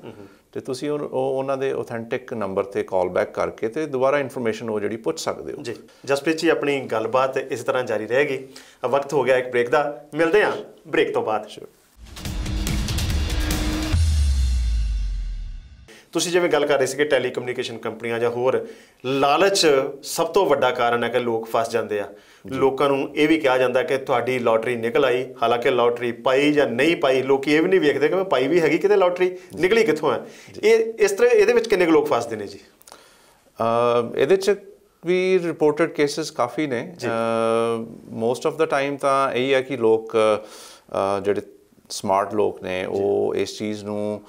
ਤੇ ਤੁਸੀਂ ਉਹ ਉਹਨਾਂ ਦੇ ਆਥੈਂਟਿਕ ਨੰਬਰ ਤੇ ਕਾਲ ਬੈਕ ਕਰਕੇ ਤੇ ਦੁਬਾਰਾ ਇਨਫੋਰਮੇਸ਼ਨ ਉਹ ਜਿਹੜੀ ਪੁੱਛ ਸਕਦੇ ਹੋ ਜੀ ਜਸਪ੍ਰੀਤ ਜੀ ਆਪਣੀ ਗੱਲਬਾਤ ਇਸੇ ਤਰ੍ਹਾਂ ਜਾਰੀ ਰਹੇਗੀ ਵਕਤ ਹੋ ਗਿਆ ਇੱਕ ਬ੍ਰੇਕ ਦਾ ਮਿਲਦੇ ਹਾਂ ਬ੍ਰੇਕ ਤੋਂ ਬਾਅਦ ਸ਼ੁਰੂ ਤੁਸੀਂ ਜਿਵੇਂ ਗੱਲ ਕਰ ਰਹੇ ਸੀਗੇ ਟੈਲੀਕਮਿਊਨੀਕੇਸ਼ਨ ਕੰਪਨੀਆਂ ਜਾਂ ਹੋਰ ਲਾਲਚ ਸਭ ਤੋਂ ਵੱਡਾ ਕਾਰਨ ਹੈ ਕਿ ਲੋਕ ਫਸ ਜਾਂਦੇ ਆ ਲੋਕਾਂ ਨੂੰ ਇਹ ਵੀ ਕਿਹਾ ਜਾਂਦਾ ਕਿ ਤੁਹਾਡੀ ਲੋਟਰੀ ਨਿਕਲ ਆਈ ਹਾਲਾਂਕਿ ਲੋਟਰੀ ਪਾਈ ਜਾਂ ਨਹੀਂ ਪਾਈ ਲੋਕੀ ਇਹ ਵੀ ਨਹੀਂ ਵੇਖਦੇ ਕਿ ਮੈਂ ਪਾਈ ਵੀ ਹੈਗੀ ਕਿਤੇ ਲੋਟਰੀ ਨਿਕਲੀ ਕਿੱਥੋਂ ਆ ਇਹ ਇਸ ਤਰ੍ਹਾਂ ਇਹਦੇ ਵਿੱਚ ਕਿੰਨੇ ਲੋਕ ਫਸਦੇ ਨੇ ਜੀ ਅ ਇਹਦੇ ਚ ਵੀ ਰਿਪੋਰਟਡ ਕੇਸਸ ਕਾਫੀ ਨੇ ਮੋਸਟ ਆਫ ਦਾ ਟਾਈਮ ਤਾਂ ਇਹ ਹੈ ਕਿ ਲੋਕ ਜਿਹੜੇ ਸਮਾਰਟ ਲੋਕ ਨੇ ਉਹ ਇਸ ਚੀਜ਼ ਨੂੰ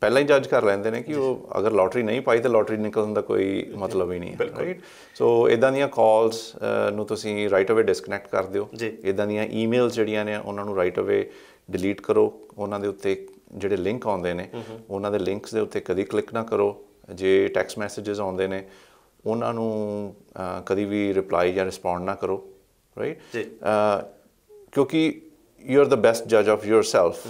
ਪਹਿਲਾਂ ਹੀ ਜੱਜ ਕਰ ਲੈਂਦੇ ਨੇ ਕਿ ਉਹ ਅਗਰ ਲੋਟਰੀ ਨਹੀਂ ਪਾਈ ਤਾਂ ਲੋਟਰੀ ਨਿਕਲਣ ਦਾ ਕੋਈ ਮਤਲਬ ਹੀ ਨਹੀਂ ਹੈ ਰਾਈਟ ਸੋ ਇਦਾਂ ਦੀਆਂ ਕਾਲਸ ਨੂੰ ਤੁਸੀਂ ਰਾਈਟ ਅਵੇ ਡਿਸਕਨੈਕਟ ਕਰ ਦਿਓ ਇਦਾਂ ਦੀਆਂ ਈਮੇਲਸ ਜਿਹੜੀਆਂ ਨੇ ਉਹਨਾਂ ਨੂੰ ਰਾਈਟ ਅਵੇ ਡਿਲੀਟ ਕਰੋ ਉਹਨਾਂ ਦੇ ਉੱਤੇ ਜਿਹੜੇ ਲਿੰਕ ਆਉਂਦੇ ਨੇ ਉਹਨਾਂ ਦੇ ਲਿੰਕਸ ਦੇ ਉੱਤੇ ਕਦੀ ਕਲਿੱਕ ਨਾ ਕਰੋ ਜੇ ਟੈਕਸਟ ਮੈਸੇजेस ਆਉਂਦੇ ਨੇ ਉਹਨਾਂ ਨੂੰ ਕਦੀ ਵੀ ਰਿਪਲਾਈ ਜਾਂ ਰਿਸਪੌਂਡ ਨਾ ਕਰੋ ਰਾਈਟ ਕਿਉਂਕਿ ਯੂ ਆਰ ਦਾ ਬੈਸਟ ਜੱਜ ਆਫ ਯੋਰਸੈਲਫ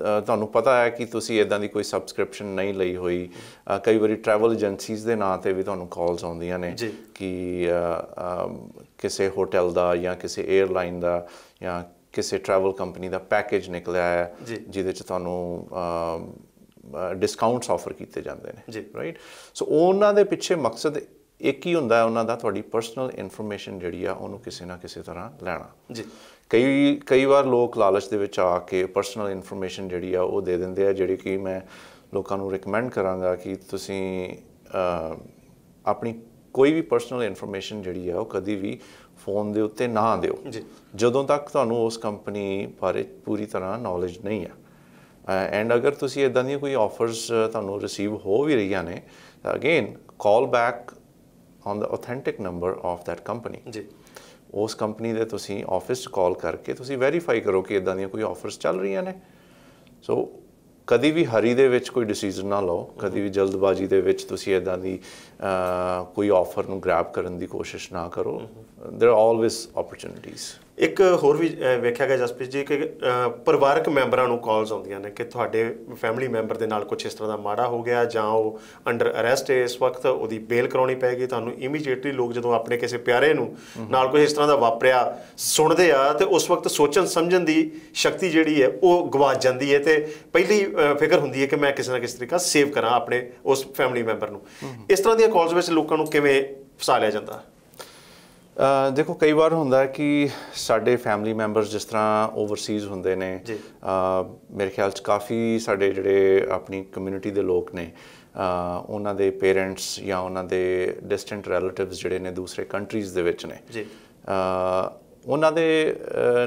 ਤੁਹਾਨੂੰ ਪਤਾ ਹੈ ਕਿ ਤੁਸੀਂ ਇਦਾਂ ਦੀ ਕੋਈ ਸਬਸਕ੍ਰਿਪਸ਼ਨ ਨਹੀਂ ਲਈ ਹੋਈ mm-hmm. ਕਈ ਵਾਰੀ ਟਰੈਵਲ ਏਜੰਸੀਜ਼ ਦੇ ਨਾਂ ਤੇ ਵੀ ਤੁਹਾਨੂੰ ਕਾਲਸ ਆਉਂਦੀਆਂ ਨੇ ਕਿ ਕਿਸੇ ਹੋਟਲ ਦਾ ਜਾਂ ਕਿਸੇ 에ਅਰਲਾਈਨ ਦਾ ਜਾਂ ਕਿਸੇ ਟਰੈਵਲ ਕੰਪਨੀ ਦਾ ਪੈਕੇਜ ਨਿਕਲਿਆ ਹੈ ਜਿਹਦੇ ਚ ਤੁਹਾਨੂੰ ਡਿਸਕਾਊਂਟਸ ਆਫਰ ਕੀਤੇ ਜਾਂਦੇ ਨੇ ਰਾਈਟ ਸੋ ਉਹਨਾਂ ਦੇ ਪਿੱਛੇ ਮਕਸਦ ਇੱਕ ਹੀ ਹੁੰਦਾ ਹੈ ਉਹਨਾਂ ਦਾ ਤੁਹਾਡੀ ਪਰਸਨਲ ਇਨਫੋਰਮੇਸ਼ਨ ਜਿਹੜੀ ਆ ਉਹਨੂੰ ਕਿਸੇ ਨਾ ਕਿਸੇ ਤਰ੍ਹਾਂ ਲੈਣਾ ਜੀ ਕਈ ਕਈ ਵਾਰ ਲੋਕ ਲਾਲਚ ਦੇ ਵਿੱਚ ਆ ਕੇ ਪਰਸਨਲ ਇਨਫੋਰਮੇਸ਼ਨ ਜਿਹੜੀ ਆ ਉਹ ਦੇ ਦਿੰਦੇ ਆ ਜਿਹੜੀ ਕਿ ਮੈਂ ਲੋਕਾਂ ਨੂੰ ਰეკਮੈਂਡ ਕਰਾਂਗਾ ਕਿ ਤੁਸੀਂ ਆਪਣੀ ਕੋਈ ਵੀ ਪਰਸਨਲ ਇਨਫੋਰਮੇਸ਼ਨ ਜਿਹੜੀ ਆ ਉਹ ਕਦੀ ਵੀ ਫੋਨ ਦੇ ਉੱਤੇ ਨਾ ਦਿਓ ਜੀ ਜਦੋਂ ਤੱਕ ਤੁਹਾਨੂੰ ਉਸ ਕੰਪਨੀ ਬਾਰੇ ਪੂਰੀ ਤਰ੍ਹਾਂ ਨੌਲੇਜ ਨਹੀਂ ਆ ਐਂਡ ਅਗਰ ਤੁਸੀਂ ਇਦਾਂ ਦੀ ਕੋਈ ਆਫਰਸ ਤੁਹਾਨੂੰ ਰਿਸੀਵ ਹੋ ਵੀ ਰਹੀਆਂ ਨੇ again call back on the authentic number of that company ji ਉਸ ਕੰਪਨੀ ਦੇ ਤੁਸੀਂ ਆਫਿਸ 'ਚ ਕਾਲ ਕਰਕੇ ਤੁਸੀਂ ਵੈਰੀਫਾਈ ਕਰੋ ਕਿ ਇਦਾਂ ਦੀਆਂ ਕੋਈ ਆਫਰਸ ਚੱਲ ਰਹੀਆਂ ਨੇ ਸੋ ਕਦੀ ਵੀ ਹਰੀ ਦੇ ਵਿੱਚ ਕੋਈ ਡਿਸੀਜਨ ਨਾ ਲਓ ਕਦੀ ਵੀ ਜਲਦਬਾਜ਼ੀ ਦੇ ਵਿੱਚ ਤੁਸੀਂ ਇਦਾਂ ਦੀ ਕੋਈ ਆਫਰ ਨੂੰ ਗ੍ਰੈਬ ਕਰਨ ਦੀ ਕੋਸ਼ਿਸ਼ ਨਾ ਕਰੋ there are always opportunities ਇੱਕ ਹੋਰ ਵੀ ਵੇਖਿਆ ਗਿਆ ਜਸਪ੍ਰੀਤ ਜੀ ਕਿ ਪਰਿਵਾਰਕ ਮੈਂਬਰਾਂ ਨੂੰ ਕਾਲਸ ਆਉਂਦੀਆਂ ਨੇ ਕਿ ਤੁਹਾਡੇ ਫੈਮਿਲੀ ਮੈਂਬਰ ਦੇ ਨਾਲ ਕੁਝ ਇਸ ਤਰ੍ਹਾਂ ਦਾ ਮਾੜਾ ਹੋ ਗਿਆ ਜਾਂ ਉਹ ਅੰਡਰ ਅਰੈਸਟ ਹੈ ਇਸ ਵਕਤ ਉਹਦੀ ਬੇਲ ਕਰਾਉਣੀ ਪੈਗੀ ਤੁਹਾਨੂੰ ਇਮੀਡੀਏਟਲੀ ਲੋਕ ਜਦੋਂ ਆਪਣੇ ਕਿਸੇ ਪਿਆਰੇ ਨੂੰ ਨਾਲ ਕੋਈ ਇਸ ਤਰ੍ਹਾਂ ਦਾ ਵਾਪਰਿਆ ਸੁਣਦੇ ਆ ਤੇ ਉਸ ਵਕਤ ਸੋਚਣ ਸਮਝਣ ਦੀ ਸ਼ਕਤੀ ਜਿਹੜੀ ਹੈ ਉਹ ਗਵਾਚ ਜਾਂਦੀ ਹੈ ਤੇ ਪਹਿਲੀ ਫਿਕਰ ਹੁੰਦੀ ਹੈ ਕਿ ਮੈਂ ਕਿਸੇ ਨਾ ਕਿਸੇ ਤਰੀਕਾ ਸੇਵ ਕਰਾਂ ਆਪਣੇ ਉਸ ਫੈਮਿਲੀ ਮੈਂਬਰ ਨੂੰ ਇਸ ਤਰ੍ਹਾਂ ਦੀਆਂ ਕਾਲਸ ਵਿੱਚ ਲੋਕਾਂ ਨੂੰ ਕਿਵੇਂ ਫਸਾ ਲਿਆ ਜਾਂਦਾ ਹੈ ਦੇਖੋ ਕਈ ਵਾਰ ਹੁੰਦਾ ਹੈ ਕਿ ਸਾਡੇ ਫੈਮਿਲੀ ਮੈਂਬਰਸ ਜਿਸ ਤਰ੍ਹਾਂ ਓਵਰਸੀਜ਼ ਹੁੰਦੇ ਨੇ ਮੇਰੇ ਖਿਆਲ ਚ ਕਾਫੀ ਸਾਡੇ ਜਿਹੜੇ ਆਪਣੀ ਕਮਿਊਨਿਟੀ ਦੇ ਲੋਕ ਨੇ ਉਹਨਾਂ ਦੇ ਪੇਰੈਂਟਸ ਜਾਂ ਉਹਨਾਂ ਦੇ ਡਿਸਟੈਂਟ ਰਿਲੇਟਿਵਸ ਜਿਹੜੇ ਨੇ ਦੂਸਰੇ ਕੰਟਰੀਜ਼ ਦੇ ਵਿੱਚ ਨੇ ਜੀ ਉਹਨਾਂ ਦੇ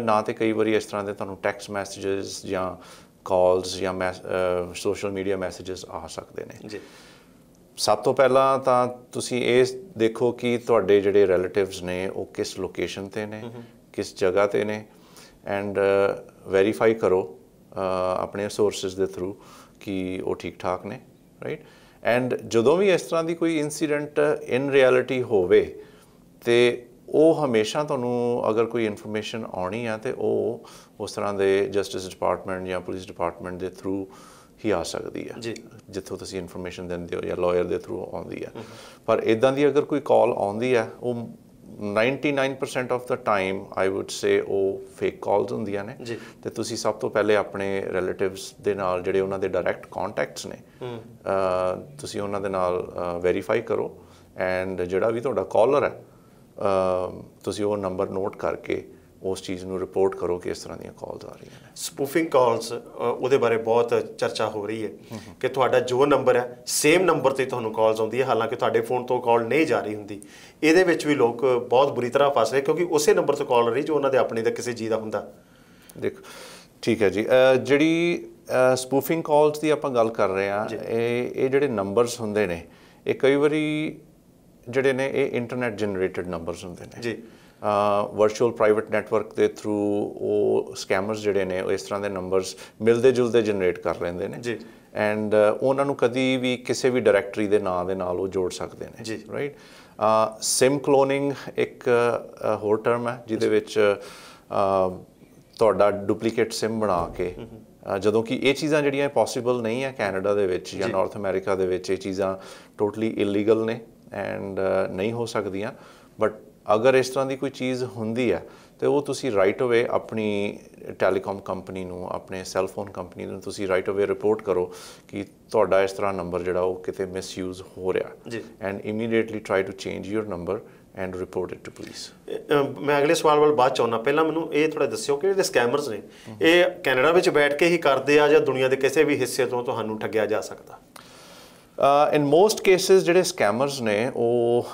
ਨਾਂ ਤੇ ਕਈ ਵਾਰੀ ਇਸ ਤਰ੍ਹਾਂ ਦੇ ਤੁਹਾਨੂੰ ਟੈਕਸਟ ਮੈਸੇजेस ਜਾਂ ਕਾਲਸ ਜਾਂ ਸੋਸ਼ਲ ਮੀਡੀਆ ਮੈਸੇजेस ਆ ਸਕਦੇ ਨੇ ਜੀ ਸਭ ਤੋਂ ਪਹਿਲਾਂ ਤਾਂ ਤੁਸੀਂ ਇਹ ਦੇਖੋ ਕਿ ਤੁਹਾਡੇ ਜਿਹੜੇ ਰਿਲੇਟਿਵਸ ਨੇ ਉਹ ਕਿਸ ਲੋਕੇਸ਼ਨ ਤੇ ਨੇ ਕਿਸ ਜਗ੍ਹਾ ਤੇ ਨੇ ਐਂਡ ਵੈਰੀਫਾਈ ਕਰੋ ਆਪਣੇ ਸੋਰਸਸ ਦੇ ਥਰੂ ਕਿ ਉਹ ਠੀਕ ਠਾਕ ਨੇ ਰਾਈਟ ਐਂਡ ਜਦੋਂ ਵੀ ਇਸ ਤਰ੍ਹਾਂ ਦੀ ਕੋਈ ਇਨਸੀਡੈਂਟ ਇਨ ਰਿਐਲਿਟੀ ਹੋਵੇ ਤੇ ਉਹ ਹਮੇਸ਼ਾ ਤੁਹਾਨੂੰ ਅਗਰ ਕੋਈ ਇਨਫੋਰਮੇਸ਼ਨ ਆਉਣੀ ਆ ਤੇ ਉਹ ਉਸ ਤਰ੍ਹਾਂ ਦੇ ਜਸਟਿਸ ਡਿਪਾਰਟਮੈਂਟ ਜਾਂ ਪੁਲਿਸ ਡਿਪਾਰਟਮੈਂਟ ਦੇ ਥਰੂ ਹੀ ਆ ਸਕਦੀ ਹੈ ਜੀ ਜਿੱਥੋਂ ਤੁਸੀਂ ਇਨਫੋਰਮੇਸ਼ਨ ਦਿੰਦੇ ਹੋ ਜਾਂ ਲਾਇਰ ਦੇ ਥਰੂ ਆਉਂਦੀ ਹੈ ਪਰ ਇਦਾਂ ਦੀ ਅਗਰ ਕੋਈ ਕਾਲ ਆਉਂਦੀ ਹੈ ਉਹ 99% of the time I would say ਉਹ ਫੇਕ ਕਾਲਸ ਹੁੰਦੀਆਂ ਨੇ ਤੇ ਤੁਸੀਂ ਸਭ ਤੋਂ ਪਹਿਲੇ ਆਪਣੇ ਰਿਲੇਟਿਵਸ ਦੇ ਨਾਲ ਜਿਹੜੇ ਉਹਨਾਂ ਦੇ ਡਾਇਰੈਕਟ ਕੰਟੈਕਟਸ ਨੇ ਤੁਸੀਂ ਉਹਨਾਂ ਦੇ ਨਾਲ ਵੈਰੀਫਾਈ ਕਰੋ ਐਂਡ ਜਿਹੜਾ ਵੀ ਤੁਹਾਡਾ ਕਾਲਰ ਹੈ ਤੁਸੀਂ ਉਹ ਨੰਬਰ ਨੋਟ ਕਰਕੇ ਉਸ ਚੀਜ਼ ਨੂੰ ਰਿਪੋਰਟ ਕਰੋ ਕਿ ਇਸ ਤਰ੍ਹਾਂ ਦੀਆਂ ਕਾਲਸ ਆ ਰਹੀਆਂ ਨੇ ਸਪੂਫਿੰਗ ਕਾਲਸ ਉਹਦੇ ਬਾਰੇ ਬਹੁਤ ਚਰਚਾ ਹੋ ਰਹੀ ਹੈ ਕਿ ਤੁਹਾਡਾ ਜੋ ਨੰਬਰ ਹੈ ਸੇਮ ਨੰਬਰ ਤੇ ਤੁਹਾਨੂੰ ਕਾਲਸ ਆਉਂਦੀ ਹੈ ਹਾਲਾਂਕਿ ਤੁਹਾਡੇ ਫੋਨ ਤੋਂ ਕਾਲ ਨਹੀਂ ਜਾ ਰਹੀ ਹੁੰਦੀ ਇਹਦੇ ਵਿੱਚ ਵੀ ਲੋਕ ਬਹੁਤ ਬੁਰੀ ਤਰ੍ਹਾਂ ਫਸ ਰਹੇ ਕਿਉਂਕਿ ਉਸੇ ਨੰਬਰ ਤੋਂ ਕਾਲ ਰਹੀ ਜੋ ਉਹਨਾਂ ਦੇ ਆਪਣੇ ਦਾ ਕਿਸੇ ਜੀ ਦਾ ਹੁੰਦਾ ਦੇਖ ਠੀਕ ਹੈ ਜੀ ਜਿਹੜੀ ਸਪੂਫਿੰਗ ਕਾਲਸ ਦੀ ਆਪਾਂ ਗੱਲ ਕਰ ਰਹੇ ਆ ਇਹ ਇਹ ਜਿਹੜੇ ਨੰਬਰਸ ਹੁੰਦੇ ਨੇ ਇਹ ਕਈ ਵਾਰੀ ਜਿਹੜੇ ਨੇ ਇਹ ਇੰਟਰਨੈਟ ਜਨਰੇਟਡ ਨੰਬਰਸ ਹੁੰਦੇ ਨੇ ਜੀ ਵਰਚੁਅਲ ਪ੍ਰਾਈਵੇਟ ਨੈਟਵਰਕ ਦੇ ਥਰੂ ਉਹ ਸਕੈਮਰਸ ਜਿਹੜੇ ਨੇ ਉਹ ਇਸ ਤਰ੍ਹਾਂ ਦੇ ਨੰਬਰਸ ਮਿਲਦੇ ਜੁਲਦੇ ਜਨਰੇਟ ਕਰ ਲੈਂਦੇ ਨੇ ਜੀ ਐਂਡ ਉਹਨਾਂ ਨੂੰ ਕਦੀ ਵੀ ਕਿਸੇ ਵੀ ਡਾਇਰੈਕਟਰੀ ਦੇ ਨਾਂ ਦੇ ਨਾਲ ਉਹ ਜੋੜ ਸਕਦੇ ਨੇ ਜੀ ਰਾਈਟ ਸਿਮ ਕਲੋਨਿੰਗ ਇੱਕ ਹੋਰ ਟਰਮ ਹੈ ਜਿਹਦੇ ਵਿੱਚ ਤੁਹਾਡਾ ਡੁਪਲੀਕੇਟ ਸਿਮ ਬਣਾ ਕੇ ਜਦੋਂ ਕਿ ਇਹ ਚੀਜ਼ਾਂ ਜਿਹੜੀਆਂ ਪੋਸੀਬਲ ਨਹੀਂ ਹੈ ਕੈਨੇਡਾ ਦੇ ਵਿੱਚ ਜਾਂ ਨਾਰਥ ਅਮਰੀਕਾ ਦੇ ਵਿੱਚ ਇਹ ਚੀਜ਼ਾਂ ਟੋਟਲੀ ਇਲੀਗਲ ਨੇ ਐਂਡ ਨਹੀਂ ਹੋ ਸਕਦੀਆਂ ਬਟ ਅਗਰ ਇਸ ਤਰ੍ਹਾਂ ਦੀ ਕੋਈ ਚੀਜ਼ ਹੁੰਦੀ ਹੈ ਤੇ ਉਹ ਤੁਸੀਂ ਰਾਈਟ ਅਵੇ ਆਪਣੀ ਟੈਲੀਕਾਮ ਕੰਪਨੀ ਨੂੰ ਆਪਣੇ ਸੈੱਲਫੋਨ ਕੰਪਨੀ ਨੂੰ ਤੁਸੀਂ ਰਾਈਟ ਅਵੇ ਰਿਪੋਰਟ ਕਰੋ ਕਿ ਤੁਹਾਡਾ ਇਸ ਤਰ੍ਹਾਂ ਨੰਬਰ ਜਿਹੜਾ ਉਹ ਕਿਤੇ ਮਿਸਯੂਜ਼ ਹੋ ਰਿਹਾ ji and immediately try to change your number and report it to police ਮੈਂ ਅਗਲੇ ਸਵਾਲ ਵੱਲ ਬਾਅਦ ਚਾਹੁੰਦਾ ਪਹਿਲਾਂ ਮੈਨੂੰ ਇਹ ਥੋੜਾ ਦੱਸਿਓ ਕਿ ਜਿਹੜੇ ਸਕੈਮਰਸ ਨੇ ਇਹ ਕੈਨੇਡਾ ਵਿੱਚ ਬੈਠ ਕੇ ਹੀ ਕਰਦੇ ਆ ਜਾਂ ਦੁਨੀਆ ਦੇ ਕਿਸੇ ਵੀ ਹਿੱਸੇ ਤੋਂ ਤੁਹਾਨੂੰ ਠੱਗਿਆ ਜਾ ਸਕਦਾ ਇਨ ਮੋਸਟ ਕੇਸਸ ਜਿਹੜੇ ਸਕੈਮਰਸ ਨੇ ਉਹ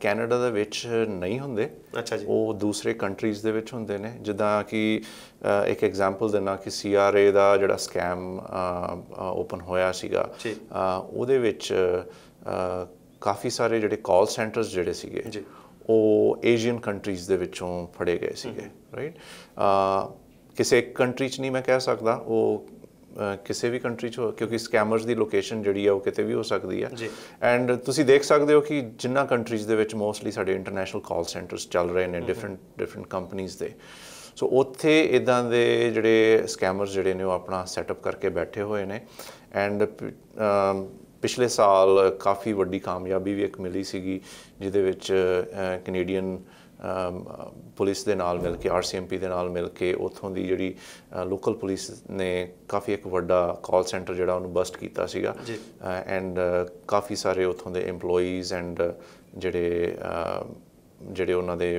ਕੈਨੇਡਾ ਦੇ ਵਿੱਚ ਨਹੀਂ ਹੁੰਦੇ ਅੱਛਾ ਜੀ ਉਹ ਦੂਸਰੇ ਕੰਟਰੀਜ਼ ਦੇ ਵਿੱਚ ਹੁੰਦੇ ਨੇ ਜਿੱਦਾਂ ਕਿ ਇੱਕ ਐਗਜ਼ਾਮਪਲ ਦੇਣਾ ਕਿ ਸੀਆਰਏ ਦਾ ਜਿਹੜਾ ਸਕੈਮ ਓਪਨ ਹੋਇਆ ਸੀਗਾ ਉਹਦੇ ਵਿੱਚ ਕਾਫੀ ਸਾਰੇ ਜਿਹੜੇ ਕਾਲ ਸੈਂਟਰਸ ਜਿਹੜੇ ਸੀਗੇ ਜੀ ਉਹ ਏਸ਼ੀਅਨ ਕੰਟਰੀਜ਼ ਦੇ ਵਿੱਚੋਂ ਫੜੇ ਗਏ ਸੀਗੇ ਰਾਈਟ ਕਿਸੇ ਇੱਕ ਕੰਟਰੀ 'ਚ ਨਹੀਂ ਮੈਂ ਕਹਿ ਸਕਦਾ ਉਹ ਕਿਸੇ ਵੀ ਕੰਟਰੀ 'ਚ ਕਿਉਂਕਿ ਸਕੈਮਰਸ ਦੀ ਲੋਕੇਸ਼ਨ ਜਿਹੜੀ ਆ ਉਹ ਕਿਤੇ ਵੀ ਹੋ ਸਕਦੀ ਆ ਐਂਡ ਤੁਸੀਂ ਦੇਖ ਸਕਦੇ ਹੋ ਕਿ ਜਿੰਨਾ ਕੰਟਰੀਜ਼ ਦੇ ਵਿੱਚ ਮੋਸਟਲੀ ਸਾਡੇ ਇੰਟਰਨੈਸ਼ਨਲ ਕਾਲ ਸੈਂਟਰਸ ਚੱਲ ਰਹੇ ਨੇ ਡਿਫਰੈਂਟ ਡਿਫਰੈਂਟ ਕੰਪਨੀਆਂ ਦੇ ਸੋ ਉੱਥੇ ਇਦਾਂ ਦੇ ਜਿਹੜੇ ਸਕੈਮਰਸ ਜਿਹੜੇ ਨੇ ਉਹ ਆਪਣਾ ਸੈਟਅਪ ਕਰਕੇ ਬੈਠੇ ਹੋਏ ਨੇ ਐਂਡ ਪਿਛਲੇ ਸਾਲ ਕਾਫੀ ਵੱਡੀ ਕਾਮਯਾਬੀ ਵੀ ਇੱਕ ਮਿਲੀ ਸੀਗੀ ਜਿਹਦੇ ਵਿੱਚ ਕੈਨੇਡੀਅਨ ਪੁਲਿਸ ਦੇ ਨਾਲ ਮਿਲ ਕੇ ਆਰਸੀਐਮਪੀ ਦੇ ਨਾਲ ਮਿਲ ਕੇ ਉਥੋਂ ਦੀ ਜਿਹੜੀ ਲੋਕਲ ਪੁਲਿਸ ਨੇ ਕਾਫੀ ਇੱਕ ਵੱਡਾ ਕਾਲ ਸੈਂਟਰ ਜਿਹੜਾ ਉਹਨੂੰ ਬਸਟ ਕੀਤਾ ਸੀਗਾ ਐਂਡ ਕਾਫੀ ਸਾਰੇ ਉਥੋਂ ਦੇ EMPLOYEES ਐਂਡ ਜਿਹੜੇ ਜਿਹੜੇ ਉਹਨਾਂ ਦੇ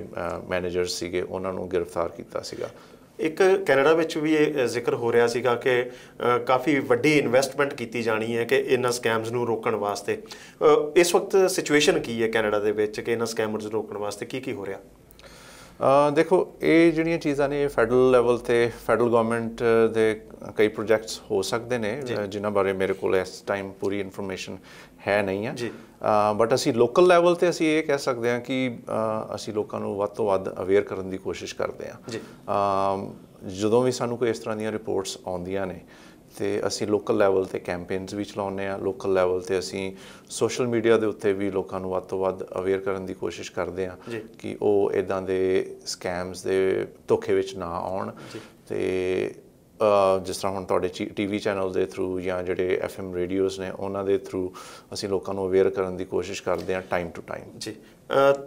ਮੈਨੇਜਰ ਸੀਗੇ ਉਹਨਾਂ ਨੂੰ ਗ੍ਰਿਫਤਾਰ ਕੀਤਾ ਸੀਗਾ ਇੱਕ ਕੈਨੇਡਾ ਵਿੱਚ ਵੀ ਇਹ ਜ਼ਿਕਰ ਹੋ ਰਿਹਾ ਸੀਗਾ ਕਿ ਕਾਫੀ ਵੱਡੀ ਇਨਵੈਸਟਮੈਂਟ ਕੀਤੀ ਜਾਣੀ ਹੈ ਕਿ ਇਹਨਾਂ ਸਕੈਮਸ ਨੂੰ ਰੋਕਣ ਵਾਸਤੇ ਇਸ ਵਕਤ ਸਿਚੁਏਸ਼ਨ ਕੀ ਹੈ ਕੈਨੇਡਾ ਦੇ ਵਿੱਚ ਕਿ ਇਹਨਾਂ ਸਕੈਮਰਸ ਨੂੰ ਰੋਕਣ ਵਾਸਤੇ ਕੀ ਕੀ ਹੋ ਰਿਹਾ ਦੇਖੋ ਇਹ ਜਿਹੜੀਆਂ ਚੀਜ਼ਾਂ ਨੇ ਫੈਡਰਲ ਲੈਵਲ ਤੇ ਫੈਡਰਲ ਗਵਰਨਮੈਂਟ ਦੇ ਕਈ ਪ੍ਰੋਜੈਕਟਸ ਹੋ ਸਕਦੇ ਨੇ ਜਿਨ੍ਹਾਂ ਬਾਰੇ ਮੇਰੇ ਕੋਲ ਇਸ ਟਾਈਮ ਪੂਰੀ ਇਨਫੋਰਮੇਸ਼ਨ ਹੈ ਨਹੀਂ ਹੈ ਬਟ ਅਸੀਂ ਲੋਕਲ ਲੈਵਲ ਤੇ ਅਸੀਂ ਇਹ ਕਹਿ ਸਕਦੇ ਹਾਂ ਕਿ ਅਸੀਂ ਲੋਕਾਂ ਨੂੰ ਵੱਧ ਤੋਂ ਵੱਧ ਅਵੇਅਰ ਕਰਨ ਦੀ ਕੋਸ਼ਿਸ਼ ਕਰਦੇ ਹਾਂ ਜਦੋਂ ਵੀ ਸਾਨੂੰ ਕੋਈ ਇਸ ਤਰ੍ਹਾਂ ਦੀਆਂ ਰਿਪੋਰਟਸ ਆਉਂਦੀਆਂ ਨੇ ਤੇ ਅਸੀਂ ਲੋਕਲ ਲੈਵਲ ਤੇ ਕੈਂਪੇਨਸ ਵੀ ਚਲਾਉਂਦੇ ਆ ਲੋਕਲ ਲੈਵਲ ਤੇ ਅਸੀਂ ਸੋਸ਼ਲ ਮੀਡੀਆ ਦੇ ਉੱਤੇ ਵੀ ਲੋਕਾਂ ਨੂੰ ਵੱਧ ਤੋਂ ਵੱਧ ਅਵੇਅਰ ਕਰਨ ਦੀ ਕੋਸ਼ਿਸ਼ ਕਰਦੇ ਆ ਕਿ ਉਹ ਇਦਾਂ ਦੇ ਸਕੈਮਸ ਦੇ ਧੋਖੇ ਵਿੱਚ ਨਾ ਆਉਣ ਤੇ ਜਿਸ ਤਰ੍ਹਾਂ ਹੁਣ ਤੁਹਾਡੇ ਟੀਵੀ ਚੈਨਲ ਦੇ ਥਰੂ ਜਾਂ ਜਿਹੜੇ ਐਫਐਮ ਰੇਡੀਓਸ ਨੇ ਉਹਨਾਂ ਦੇ ਥਰੂ ਅਸੀਂ ਲੋਕਾਂ ਨੂੰ ਅਵੇਅਰ ਕਰਨ ਦੀ ਕੋਸ਼ਿਸ਼ ਕਰਦੇ ਆ ਟਾਈਮ ਟੂ ਟਾਈਮ ਜੀ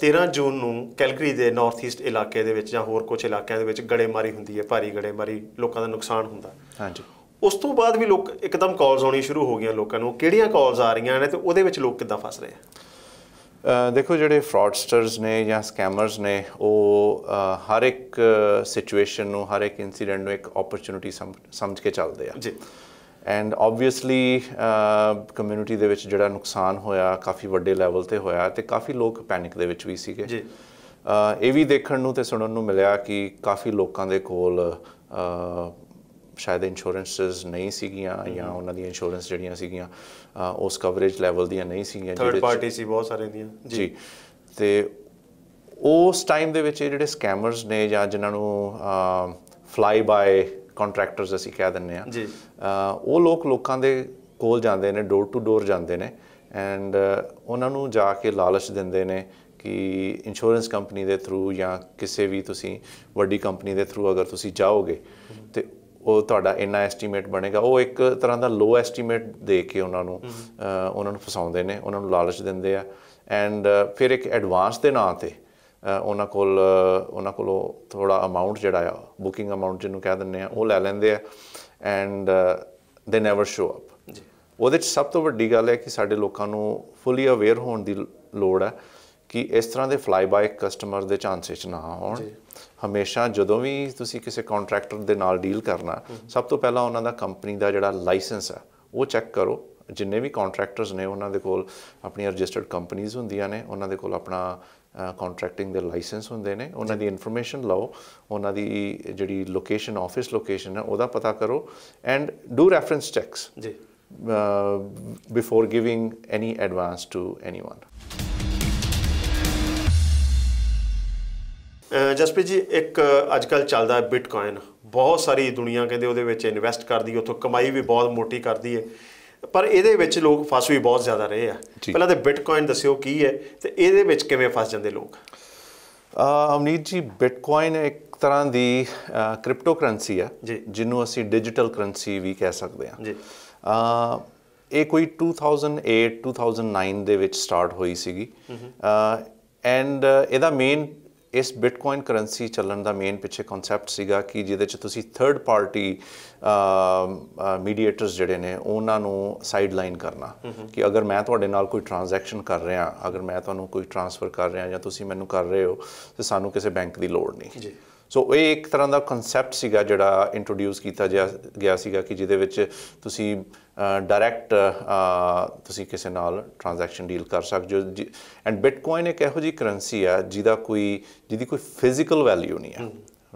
13 ਜੂਨ ਨੂੰ ਕੈਲਗਰੀ ਦੇ ਨਾਰਥ ਈਸਟ ਇਲਾਕੇ ਦੇ ਵਿੱਚ ਜਾਂ ਹੋਰ ਕੁਝ ਇਲਾਕਿਆਂ ਦੇ ਵਿੱਚ ਗੜੇਮਾਰੀ ਹੁੰਦੀ ਹੈ ਭਾਰੀ ਗੜੇਮਾਰੀ ਲੋਕਾਂ ਦਾ ਨੁਕਸਾਨ ਹੁੰਦਾ ਹਾਂਜੀ ਉਸ ਤੋਂ ਬਾਅਦ ਵੀ ਲੋਕ ਇੱਕਦਮ ਕਾਲਸ ਆਉਣੀ ਸ਼ੁਰੂ ਹੋ ਗਈਆਂ ਲੋਕਾਂ ਨੂੰ ਕਿਹੜੀਆਂ ਕਾਲਸ ਆ ਰਹੀਆਂ ਨੇ ਤੇ ਉਹਦੇ ਵਿੱਚ ਲੋਕ ਕਿੱਦਾਂ ਫਸ ਰਹੇ ਆ ਦੇਖੋ ਜਿਹੜੇ ਫਰਾਡਸਟਰਸ ਨੇ ਜਾਂ ਸਕੈਮਰਸ ਨੇ ਉਹ ਹਰ ਇੱਕ ਸਿਚੁਏਸ਼ਨ ਨੂੰ ਹਰ ਇੱਕ ਇਨਸੀਡੈਂਟ ਨੂੰ ਇੱਕ ਓਪਰਚ्युनिटी ਸਮਝ ਕੇ ਚੱਲਦੇ ਆ ਜੀ ਐਂਡ ਆਬਵੀਅਸਲੀ ਕਮਿਊਨਿਟੀ ਦੇ ਵਿੱਚ ਜਿਹੜਾ ਨੁਕਸਾਨ ਹੋਇਆ ਕਾਫੀ ਵੱਡੇ ਲੈਵਲ ਤੇ ਹੋਇਆ ਤੇ ਕਾਫੀ ਲੋਕ ਪੈਨਿਕ ਦੇ ਵਿੱਚ ਵੀ ਸੀਗੇ ਜੀ ਇਹ ਵੀ ਦੇਖਣ ਨੂੰ ਤੇ ਸੁਣਨ ਨੂੰ ਮਿਲਿਆ ਕਿ ਕਾਫੀ ਲੋਕਾਂ ਦੇ ਕੋਲ ਸ਼ਾਇਦ ਇੰਸ਼ੋਰੈਂਸਸ ਨਹੀਂ ਸੀਗੀਆਂ ਜਾਂ ਉਹਨਾਂ ਦੀ ਇੰਸ਼ੋਰੈਂਸ ਜਿਹੜੀਆਂ ਸੀਗੀਆਂ ਉਸ ਕਵਰੇਜ ਲੈਵਲ ਦੀਆਂ ਨਹੀਂ ਸੀਗੀਆਂ ਥਰਡ ਪਾਰਟੀ ਸੀ ਬਹੁਤ ਸਾਰੇ ਦੀਆਂ ਜੀ ਤੇ ਉਸ ਟਾਈਮ ਦੇ ਵਿੱਚ ਜਿਹੜੇ ਸਕੈਮਰਸ ਨੇ ਜਾਂ ਜਿਨ੍ਹਾਂ ਨੂੰ ਫਲਾਈ ਬਾਈ ਕੰਟਰੈਕਟਰਸ ਅਸੀਂ ਕਹਿ ਦਿੰਨੇ ਆ ਜੀ ਉਹ ਲੋਕ ਲੋਕਾਂ ਦੇ ਕੋਲ ਜਾਂਦੇ ਨੇ ਡੋਰ ਟੂ ਡੋਰ ਜਾਂਦੇ ਨੇ ਐਂਡ ਉਹਨਾਂ ਨੂੰ ਜਾ ਕੇ ਲਾਲਚ ਦਿੰਦੇ ਨੇ ਕਿ ਇੰਸ਼ੋਰੈਂਸ ਕੰਪਨੀ ਦੇ ਥਰੂ ਜਾਂ ਕਿਸੇ ਵੀ ਤੁਸੀਂ ਵੱਡੀ ਕੰਪਨੀ ਦੇ ਥਰੂ ਅਗਰ ਤੁਸੀਂ ਜਾਓਗੇ ਤੇ ਉਹ ਤੁਹਾਡਾ ਇੰਨਾ ਐਸਟੀਮੇਟ ਬਣੇਗਾ ਉਹ ਇੱਕ ਤਰ੍ਹਾਂ ਦਾ ਲੋ ਐਸਟੀਮੇਟ ਦੇ ਕੇ ਉਹਨਾਂ ਨੂੰ ਉਹਨਾਂ ਨੂੰ ਫਸਾਉਂਦੇ ਨੇ ਉਹਨਾਂ ਨੂੰ ਲਾਲਚ ਦਿੰਦੇ ਆ ਐਂਡ ਫਿਰ ਇੱਕ ਐਡਵਾਂਸ ਦੇ ਨਾਂ ਤੇ ਉਹਨਾਂ ਕੋਲ ਉਹਨਾਂ ਕੋਲੋਂ ਥੋੜਾ ਅਮਾਉਂਟ ਜਿਹੜਾ ਆ ਬੁਕਿੰਗ ਅਮਾਉਂਟ ਜਿਹਨੂੰ ਕਹਿ ਦਿੰਦੇ ਆ ਉਹ ਲੈ ਲੈਂਦੇ ਆ ਐਂਡ ਦੇ ਨੈਵਰ ਸ਼ੋ ਅਪ ਜੀ ਉਹਦੇ ਚ ਸਭ ਤੋਂ ਵੱਡੀ ਗੱਲ ਹੈ ਕਿ ਸਾਡੇ ਲੋਕਾਂ ਨੂੰ ਫੁੱਲੀ ਅਵੇਅਰ ਹੋਣ ਦੀ ਲੋੜ ਹੈ ਕਿ ਇਸ ਤਰ੍ਹਾਂ ਦੇ ਫਲਾਈ ਬਾਈ ਕਸਟਮਰ ਦੇ ਚਾਂਸਸ ਨਾ ਹੋਣ ਹਮੇਸ਼ਾ ਜਦੋਂ ਵੀ ਤੁਸੀਂ ਕਿਸੇ ਕੰਟਰੈਕਟਰ ਦੇ ਨਾਲ ਡੀਲ ਕਰਨਾ ਸਭ ਤੋਂ ਪਹਿਲਾਂ ਉਹਨਾਂ ਦਾ ਕੰਪਨੀ ਦਾ ਜਿਹੜਾ ਲਾਇਸੈਂਸ ਹੈ ਉਹ ਚੈੱਕ ਕਰੋ ਜਿੰਨੇ ਵੀ ਕੰਟਰੈਕਟਰਸ ਨੇ ਉਹਨਾਂ ਦੇ ਕੋਲ ਆਪਣੀਆਂ ਰਜਿਸਟਰਡ ਕੰਪਨੀਆਂ ਹੁੰਦੀਆਂ ਨੇ ਉਹਨਾਂ ਦੇ ਕੋਲ ਆਪਣਾ ਕੰਟਰੈਕਟਿੰਗ ਦੇ ਲਾਇਸੈਂਸ ਹੁੰਦੇ ਨੇ ਉਹਨਾਂ ਦੀ ਇਨਫੋਰਮੇਸ਼ਨ ਲਓ ਉਹਨਾਂ ਦੀ ਜਿਹੜੀ ਲੋਕੇਸ਼ਨ ਆਫਿਸ ਲੋਕੇਸ਼ਨ ਹੈ ਉਹਦਾ ਪਤਾ ਕਰੋ and do reference checks ji before giving any advance to anyone Jaspreet ji ਇੱਕ ਅੱਜ ਕੱਲ ਚੱਲਦਾ ਹੈ ਬਿਟਕੋਇਨ ਬਹੁਤ ਸਾਰੀ ਦੁਨੀਆ ਕਹਿੰਦੇ ਉਹਦੇ ਵਿੱਚ ਇਨਵੈਸਟ ਕਰਦੀ ਉਥੋਂ ਕਮਾਈ ਵੀ ਬਹੁਤ ਮੋਟੀ ਕਰਦੀ ਹੈ ਪਰ ਇਹਦੇ ਵਿੱਚ ਲੋਕ ਫਸ ਵੀ ਬਹੁਤ ਜ਼ਿਆਦਾ ਰਹੇ ਆ ਪਹਿਲਾਂ ਤੇ ਬਿਟਕੋਇਨ ਦੱਸਿਓ ਕੀ ਹੈ ਤੇ ਇਹਦੇ ਵਿੱਚ ਕਿਵੇਂ ਫਸ ਜਾਂਦੇ ਲੋਕ ਅਮਨੀਤ ਜੀ ਬਿਟਕੋਇਨ ਇੱਕ ਤਰ੍ਹਾਂ ਦੀ ਕ੍ਰਿਪਟੋ ਕਰੰਸੀ ਹੈ ਜਿਹਨੂੰ ਅਸੀਂ ਡਿਜੀਟਲ ਕਰੰਸੀ ਵੀ ਕਹਿ ਸਕਦੇ ਹਾਂ ਜੀ ਆ ਇਹ ਕੋਈ 2008 2009 ਦੇ ਵਿੱਚ ਸਟਾਰਟ ਹੋਈ ਸੀਗੀ ਐਂਡ ਇਹਦਾ ਮੇਨ ਇਸ ਬਿਟਕੋਇਨ ਕਰੰਸੀ ਚੱਲਣ ਦਾ ਮੇਨ ਪਿੱਛੇ ਕਨਸੈਪਟ ਸੀਗਾ ਕਿ ਜਿਹਦੇ ਚ ਤੁਸੀਂ ਥਰਡ ਪਾਰਟੀ ਮੀਡੀਏਟਰਸ ਜਿਹੜੇ ਨੇ ਉਹਨਾਂ ਨੂੰ ਸਾਈਡਲਾਈਨ ਕਰਨਾ ਕਿ ਅਗਰ ਮੈਂ ਤੁਹਾਡੇ ਨਾਲ ਕੋਈ ਟ੍ਰਾਂਜੈਕਸ਼ਨ ਕਰ ਰਿਹਾ ਅਗਰ ਮੈਂ ਤੁਹਾਨੂੰ ਕੋਈ ਟ੍ਰਾਂਸਫਰ ਕਰ ਰਿਹਾ ਜਾਂ ਤੁਸੀਂ ਮੈਨੂੰ ਕਰ ਰਹੇ ਹੋ ਤੇ ਸਾਨੂੰ ਕਿਸੇ ਬੈਂਕ ਦੀ ਲੋੜ ਨਹੀਂ ਜੀ ਸੋ ਇਹ ਇੱਕ ਤਰ੍ਹਾਂ ਦਾ ਕਨਸੈਪਟ ਸੀਗਾ ਜਿਹੜਾ ਇੰਟਰੋਡਿਊਸ ਕੀਤਾ ਗਿਆ ਸੀਗਾ ਕਿ ਜਿਹਦੇ ਵਿੱਚ ਤੁਸੀਂ ਡਾਇਰੈਕਟ ਤੁਸੀਂ ਕਿਸੇ ਨਾਲ ਟ੍ਰਾਂਜੈਕਸ਼ਨ ਡੀਲ ਕਰ ਸਕਦੇ ਹੋ ਐਂਡ ਬਿਟਕੋਇਨ ਇੱਕ ਇਹੋ ਜੀ ਕਰੰਸੀ ਆ ਜਿਹਦਾ ਕੋਈ ਜਿਹਦੀ ਕੋਈ ਫਿਜ਼ੀਕਲ ਵੈਲਿਊ ਨਹੀਂ ਆ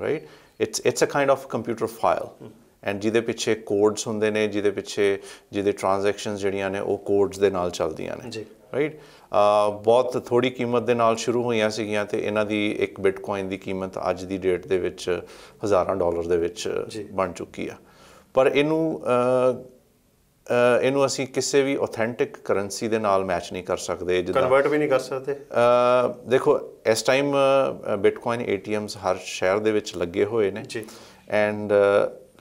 right it's it's a kind of computer file and ਜਿਹਦੇ ਪਿੱਛੇ ਕੋਡਸ ਹੁੰਦੇ ਨੇ ਜਿਹਦੇ ਪਿੱਛੇ ਜਿਹਦੇ ਟ੍ਰਾਂਜੈਕਸ਼ਨਸ ਜਿਹੜੀਆਂ ਨੇ ਉਹ ਕੋਡਸ ਦੇ ਨਾਲ ਚੱਲਦੀਆਂ ਨੇ ਜੀ ਰਾਈਟ ਬਹੁਤ ਥੋੜੀ ਕੀਮਤ ਦੇ ਨਾਲ ਸ਼ੁਰੂ ਹੋਈਆਂ ਸੀਗੀਆਂ ਤੇ ਇਹਨਾਂ ਦੀ ਇੱਕ ਬਿਟਕੋਇਨ ਦੀ ਕੀਮਤ ਅੱਜ ਦੀ ਡੇਟ ਦੇ ਵਿੱਚ ਹਜ਼ਾਰਾਂ ਡਾਲਰ ਦੇ ਵਿੱਚ ਬਣ ਚੁੱਕੀ ਆ ਪਰ ਇਹਨੂੰ ਇਹਨੂੰ ਅਸੀਂ ਕਿਸੇ ਵੀ ਆਥੈਂਟਿਕ ਕਰੰਸੀ ਦੇ ਨਾਲ ਮੈਚ ਨਹੀਂ ਕਰ ਸਕਦੇ ਜਿੱਦਾਂ ਕਨਵਰਟ ਵੀ ਨਹੀਂ ਕਰ ਸਕਦੇ ਦੇਖੋ ਇਸ ਟਾਈਮ ਬਿਟਕੋਇਨ ਏਟੀਐਮਸ ਹਰ ਸ਼ਹਿਰ ਦੇ ਵਿੱਚ ਲੱਗੇ ਹੋਏ ਨੇ ਜੀ ਐਂਡ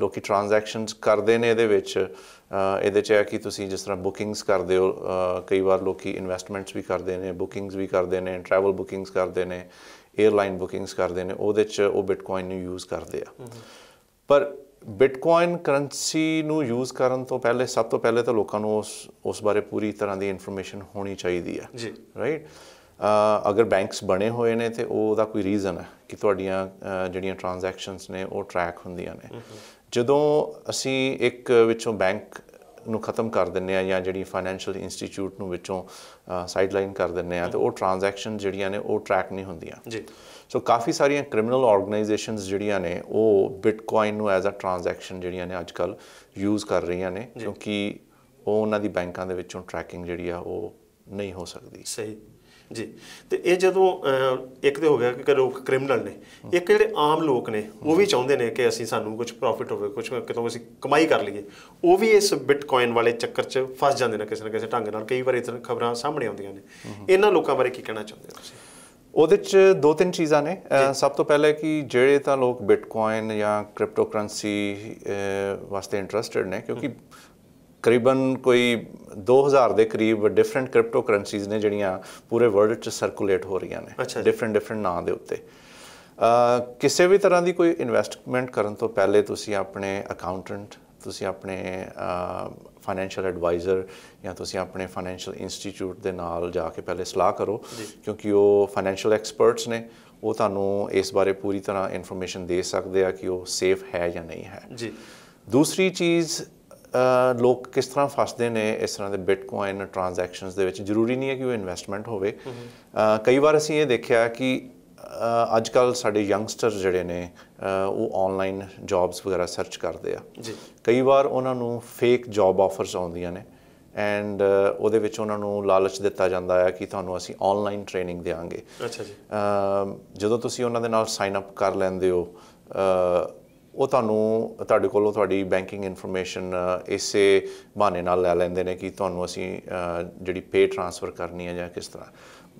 ਲੋਕੀ ਟ੍ਰਾਂਜੈਕਸ਼ਨਸ ਕਰਦੇ ਨੇ ਇਹਦੇ ਵਿੱਚ ਇਹਦੇ ਚ ਹੈ ਕਿ ਤੁਸੀਂ ਜਿਸ ਤਰ੍ਹਾਂ ਬੁਕਿੰਗਸ ਕਰਦੇ ਹੋ ਕਈ ਵਾਰ ਲੋਕੀ ਇਨਵੈਸਟਮੈਂਟਸ ਵੀ ਕਰਦੇ ਨੇ ਬੁਕਿੰਗਸ ਵੀ ਕਰਦੇ ਨੇ ਟਰੈਵਲ ਬੁਕਿੰਗਸ ਕਰਦੇ ਨੇ 에어ਲਾਈਨ ਬੁਕਿੰਗਸ ਕਰਦੇ ਨੇ ਉਹਦੇ ਚ ਉਹ ਬਿਟਕੋਇਨ ਨੂੰ ਯੂਜ਼ ਕਰਦੇ ਆ ਪਰ ਬਿਟਕੋਇਨ ਕਰੰਸੀ ਨੂੰ ਯੂਜ਼ ਕਰਨ ਤੋਂ ਪਹਿਲੇ ਸਭ ਤੋਂ ਪਹਿਲੇ ਤਾਂ ਲੋਕਾਂ ਨੂੰ ਉਸ ਉਸ ਬਾਰੇ ਪੂਰੀ ਤਰ੍ਹਾਂ ਦੀ ਇਨਫੋਰਮੇਸ਼ਨ ਹੋਣੀ ਚਾਹੀਦੀ ਹੈ ਜੀ ਰਾਈਟ ਅਗਰ ਬੈਂਕਸ ਬਣੇ ਹੋਏ ਨੇ ਤੇ ਉਹਦਾ ਕੋਈ ਰੀਜ਼ਨ ਹੈ ਕਿ ਤੁਹਾਡੀਆਂ ਜਿਹੜੀਆਂ ਟ੍ਰਾਂਜੈਕਸ਼ਨਸ ਨੇ ਉਹ ਟਰੈਕ ਹੁੰਦੀਆਂ ਨੇ ਜਦੋਂ ਅਸੀਂ ਇੱਕ ਵਿੱਚੋਂ ਬੈਂਕ ਨੂੰ ਖਤਮ ਕਰ ਦਿੰਨੇ ਆ ਜਾਂ ਜਿਹੜੀ ਫਾਈਨੈਂਸ਼ੀਅਲ ਇੰਸਟੀਚਿਊਟ ਨੂੰ ਵਿੱਚੋਂ ਸਾਈਡਲਾਈਨ ਕਰ ਦਿੰਨੇ ਆ ਤੇ ਉਹ ਟ੍ਰਾਂਜੈਕਸ਼ਨ ਜਿਹੜੀਆਂ ਨੇ ਉਹ ਟਰੈਕ ਨਹੀਂ ਹੁੰਦੀਆਂ ਜੀ ਸੋ ਕਾਫੀ ਸਾਰੀਆਂ ਕ੍ਰਿਮੀਨਲ ਆਰਗੇਨਾਈਜੇਸ਼ਨਸ ਜਿਹੜੀਆਂ ਨੇ ਉਹ ਬਿਟਕੋਇਨ ਨੂੰ ਐਜ਼ ਅ ਟ੍ਰਾਂਜੈਕਸ਼ਨ ਜਿਹੜੀਆਂ ਨੇ ਅੱਜਕੱਲ ਯੂਜ਼ ਕਰ ਰਹੀਆਂ ਨੇ ਕਿਉਂਕਿ ਉਹ ਉਹਨਾਂ ਦੀ ਬੈਂਕਾਂ ਦੇ ਵਿੱਚੋਂ ਟਰੈਕਿੰਗ ਜਿਹੜੀ ਆ ਉਹ ਨਹੀਂ ਹੋ ਸਕਦੀ ਸਹੀ ਜੀ ਤੇ ਇਹ ਜਦੋਂ ਇੱਕ ਤੇ ਹੋ ਗਿਆ ਕਿ ਲੋਕ ਕ੍ਰਿਮੀਨਲ ਨੇ ਇੱਕ ਜਿਹੜੇ ਆਮ ਲੋਕ ਨੇ ਉਹ ਵੀ ਚਾਹੁੰਦੇ ਨੇ ਕਿ ਅਸੀਂ ਸਾਨੂੰ ਕੁਝ ਪ੍ਰੋਫਿਟ ਹੋਵੇ ਕੁਝ ਕਿਤੋਂ ਅਸੀਂ ਕਮਾਈ ਕਰ ਲਈਏ ਉਹ ਵੀ ਇਸ ਬਿਟਕੋਇਨ ਵਾਲੇ ਚੱਕਰ 'ਚ ਫਸ ਜਾਂਦੇ ਨੇ ਕਿਸੇ ਨਾ ਕਿਸੇ ਢੰਗ ਨਾਲ ਕਈ ਵਾਰ ਤਰ੍ਹਾਂ ਖਬਰਾਂ ਸਾਹਮਣੇ ਆਉਂਦੀਆਂ ਨੇ ਇਹਨਾਂ ਲੋਕਾਂ ਬਾਰੇ ਕੀ ਕਹਿਣਾ ਚਾਹੁੰਦੇ ਹੋ ਤੁਸੀਂ ਉਹਦੇ ਚ ਦੋ ਤਿੰਨ ਚੀਜ਼ਾਂ ਨੇ ਸਭ ਤੋਂ ਪਹਿਲੇ ਕਿ ਜਿਹੜੇ ਤਾਂ ਲੋਕ ਬਿਟਕੋਇਨ ਜਾਂ ਕ੍ਰਿਪਟੋ ਕਰੰਸੀ ਵਾਸਤੇ ਇੰਟਰਸਟਿਡ ਨੇ ਕਿਉਂਕਿ ਕਰੀਬਨ ਕੋਈ 2000 ਦੇ ਕਰੀਬ ਡਿਫਰੈਂਟ ਕ੍ਰਿਪਟੋ ਕਰੰਸੀਜ਼ ਨੇ ਜਿਹੜੀਆਂ ਪੂਰੇ ਵਰਲਡ 'ਚ ਸਰਕੂਲੇਟ ਹੋ ਰਹੀਆਂ ਨੇ ਡਿਫਰੈਂਟ ਡਿਫਰੈਂਟ ਨਾਂ ਦੇ ਉੱਤੇ ਕਿਸੇ ਵੀ ਤਰ੍ਹਾਂ ਦੀ ਕੋਈ ਇਨਵੈਸਟਮੈਂਟ ਕਰਨ ਤੋਂ ਪਹਿਲੇ ਤੁਸੀਂ ਆਪਣੇ ਅਕਾਊਂਟੈਂਟ ਤੁਸੀਂ ਆਪਣੇ ਫਾਈਨੈਂਸ਼ੀਅਲ ਐਡਵਾਈਜ਼ਰ ਜਾਂ ਤੁਸੀਂ ਆਪਣੇ ਫਾਈਨੈਂਸ਼ੀਅਲ ਇੰਸਟੀਚਿਊਟ ਦੇ ਨਾਲ ਜਾ ਕੇ ਪਹਿਲੇ ਸਲਾਹ ਕਰੋ ਕਿਉਂਕਿ ਉਹ ਫਾਈਨੈਂਸ਼ੀਅਲ ਐਕਸਪਰਟਸ ਨੇ ਉਹ ਤੁਹਾਨੂੰ ਇਸ ਬਾਰੇ ਪੂਰੀ ਤਰ੍ਹਾਂ ਇਨਫੋਰਮੇਸ਼ਨ ਦੇ ਸਕਦੇ ਆ ਕਿ ਉਹ ਸੇਫ ਹੈ ਜਾਂ ਨਹੀਂ ਹੈ ਜੀ ਦੂਸਰੀ ਚੀਜ਼ ਲੋਕ ਕਿਸ ਤਰ੍ਹਾਂ ਫਸਦੇ ਨੇ ਇਸ ਤਰ੍ਹਾਂ ਦੇ ਬਿਟਕੋਇਨ ਟ੍ਰਾਂਜੈਕਸ਼ਨਸ ਦੇ ਵਿੱਚ ਜ਼ਰੂਰੀ ਨਹੀਂ ਹੈ ਕਿ ਉਹ ਇਨਵੈਸਟਮੈਂਟ ਹੋਵੇ ਕਈ ਵਾਰ ਅਸੀਂ ਇਹ ਦੇਖਿਆ ਕਿ ਅੱਜ ਕੱਲ ਸਾਡੇ ਯੰਗਸਟਰ ਜਿਹੜੇ ਨੇ ਉਹ ਆਨਲਾਈਨ ਜੌਬਸ ਵਗੈਰਾ ਸਰਚ ਕਰਦੇ ਆ ਜੀ ਕਈ ਵਾਰ ਉਹਨਾਂ ਨੂੰ ਫੇਕ ਜੌਬ ਆਫਰਸ ਆਉਂਦੀਆਂ ਨੇ ਐਂਡ ਉਹਦੇ ਵਿੱਚ ਉਹਨਾਂ ਨੂੰ ਲਾਲਚ ਦਿੱਤਾ ਜਾਂਦਾ ਹੈ ਕਿ ਤੁਹਾਨੂੰ ਅਸੀਂ ਆਨਲਾਈਨ ਟ੍ਰੇਨਿੰਗ ਦੇਵਾਂਗੇ ਅੱਛਾ ਜੀ ਜਦੋਂ ਤੁਸੀਂ ਉਹਨਾਂ ਦੇ ਨਾਲ ਸਾਈਨ ਅਪ ਕਰ ਲੈਂਦੇ ਹੋ ਉਹ ਤੁਹਾਨੂੰ ਤੁਹਾਡੇ ਕੋਲੋਂ ਤੁਹਾਡੀ ਬੈਂਕਿੰਗ ਇਨਫੋਰਮੇਸ਼ਨ ਇਸੇ ਬਹਾਨੇ ਨਾਲ ਲੈ ਲੈਂਦੇ ਨੇ ਕਿ ਤੁਹਾਨੂੰ ਅਸੀਂ ਜਿਹੜੀ ਪੇ ਟ੍ਰਾਂਸਫਰ ਕਰਨੀ ਹੈ ਜਾਂ ਕਿਸ ਤਰ੍ਹਾਂ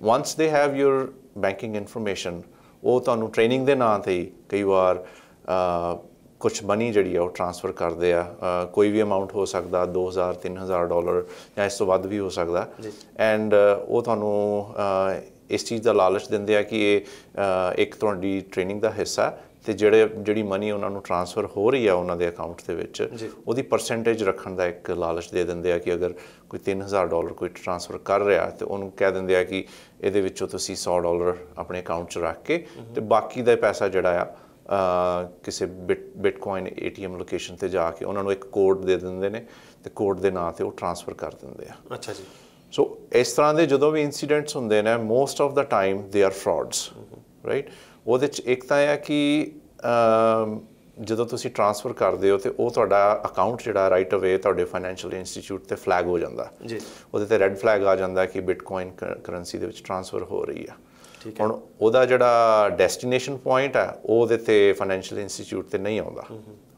once they have your banking information ਉਹ ਤੁਹਾਨੂੰ ਟ੍ਰੇਨਿੰਗ ਦੇ ਨਾਂ ਤੇ ਕਈ ਵਾਰ ਕੁਝ ਮਨੀ ਜਿਹੜੀ ਆ ਉਹ ਟ੍ਰਾਂਸਫਰ ਕਰਦੇ ਆ ਕੋਈ ਵੀ ਅਮਾਉਂਟ ਹੋ ਸਕਦਾ 2000 3000 ਡਾਲਰ ਜਾਂ ਇਸ ਤੋਂ ਵੱਧ ਵੀ ਹੋ ਸਕਦਾ ਐਂਡ ਉਹ ਤੁਹਾਨੂੰ ਇਸ ਚੀਜ਼ ਦਾ ਲਾਲਚ ਦਿੰਦੇ ਆ ਕਿ ਇਹ ਇੱਕ ਤੁਹਾਡੀ ਟ੍ਰੇਨਿੰਗ ਦਾ ਹਿੱਸਾ ਤੇ ਜਿਹੜੇ ਜਿਹੜੀ ਮਨੀ ਉਹਨਾਂ ਨੂੰ ਟ੍ਰਾਂਸਫਰ ਹੋ ਰਹੀ ਆ ਉਹਨਾਂ ਦੇ ਅਕਾਊਂਟ ਦੇ ਵਿੱਚ ਉਹਦੀ ਪਰਸੈਂਟੇਜ ਰੱਖਣ ਦਾ ਇੱਕ ਲਾਲਚ ਦੇ ਦਿੰਦੇ ਆ ਕਿ ਅਗਰ ਕੋਈ 3000 ਡਾਲਰ ਕੋਈ ਟ੍ਰਾਂਸਫਰ ਕਰ ਰਿਹਾ ਤੇ ਉਹਨੂੰ ਕਹਿ ਦਿੰਦੇ ਆ ਕਿ ਇਹਦੇ ਵਿੱਚੋਂ ਤੁਸੀਂ 100 ਡਾਲਰ ਆਪਣੇ ਅਕਾਊਂਟ 'ਚ ਰੱਖ ਕੇ ਤੇ ਬਾਕੀ ਦਾ ਪੈਸਾ ਜਿਹੜਾ ਆ ਕਿਸੇ ਬਿਟਕੋਇਨ ਏਟੀਐਮ ਲੋਕੇਸ਼ਨ ਤੇ ਜਾ ਕੇ ਉਹਨਾਂ ਨੂੰ ਇੱਕ ਕੋਡ ਦੇ ਦਿੰਦੇ ਨੇ ਤੇ ਕੋਡ ਦੇ ਨਾਂ ਤੇ ਉਹ ਟ੍ਰਾਂਸਫਰ ਕਰ ਦਿੰਦੇ ਆ ਅੱਛਾ ਜੀ ਸੋ ਇਸ ਤਰ੍ਹਾਂ ਦੇ ਜਦੋਂ ਵੀ ਇਨਸੀਡੈਂਟਸ ਹੁੰਦੇ ਨੇ most of the time they are frauds right ਉਹਦੇ 'ਚ ਇੱਕ ਤਾਂ ਹੈ ਕਿ ਜਦੋਂ ਤੁਸੀਂ ਟ੍ਰਾਂਸਫਰ ਕਰਦੇ ਹੋ ਤੇ ਉਹ ਤੁਹਾਡਾ ਅਕਾਊਂਟ ਜਿਹੜਾ ਰਾਈਟ ਅਵੇ ਤੁਹਾਡੇ ਫਾਈਨੈਂਸ਼ੀਅਲ ਇੰਸਟੀਚਿਊਟ ਤੇ ਫਲੈਗ ਹੋ ਜਾਂਦਾ ਜੀ ਉਹਦੇ ਤੇ ਰੈੱਡ ਫਲੈਗ ਆ ਜਾਂਦਾ ਕਿ ਬਿਟਕੋਇਨ ਕਰੰਸੀ ਦੇ ਵਿੱਚ ਟ੍ਰਾਂਸਫਰ ਹੋ ਰਹੀ ਆ ਹੁਣ ਉਹਦਾ ਜਿਹੜਾ ਡੈਸਟੀਨੇਸ਼ਨ ਪੁਆਇੰਟ ਆ ਉਹ ਉਹਦੇ ਤੇ ਫਾਈਨੈਂਸ਼ੀਅਲ ਇੰਸਟੀਚਿਊਟ ਤੇ ਨਹੀਂ ਆਉਂਦਾ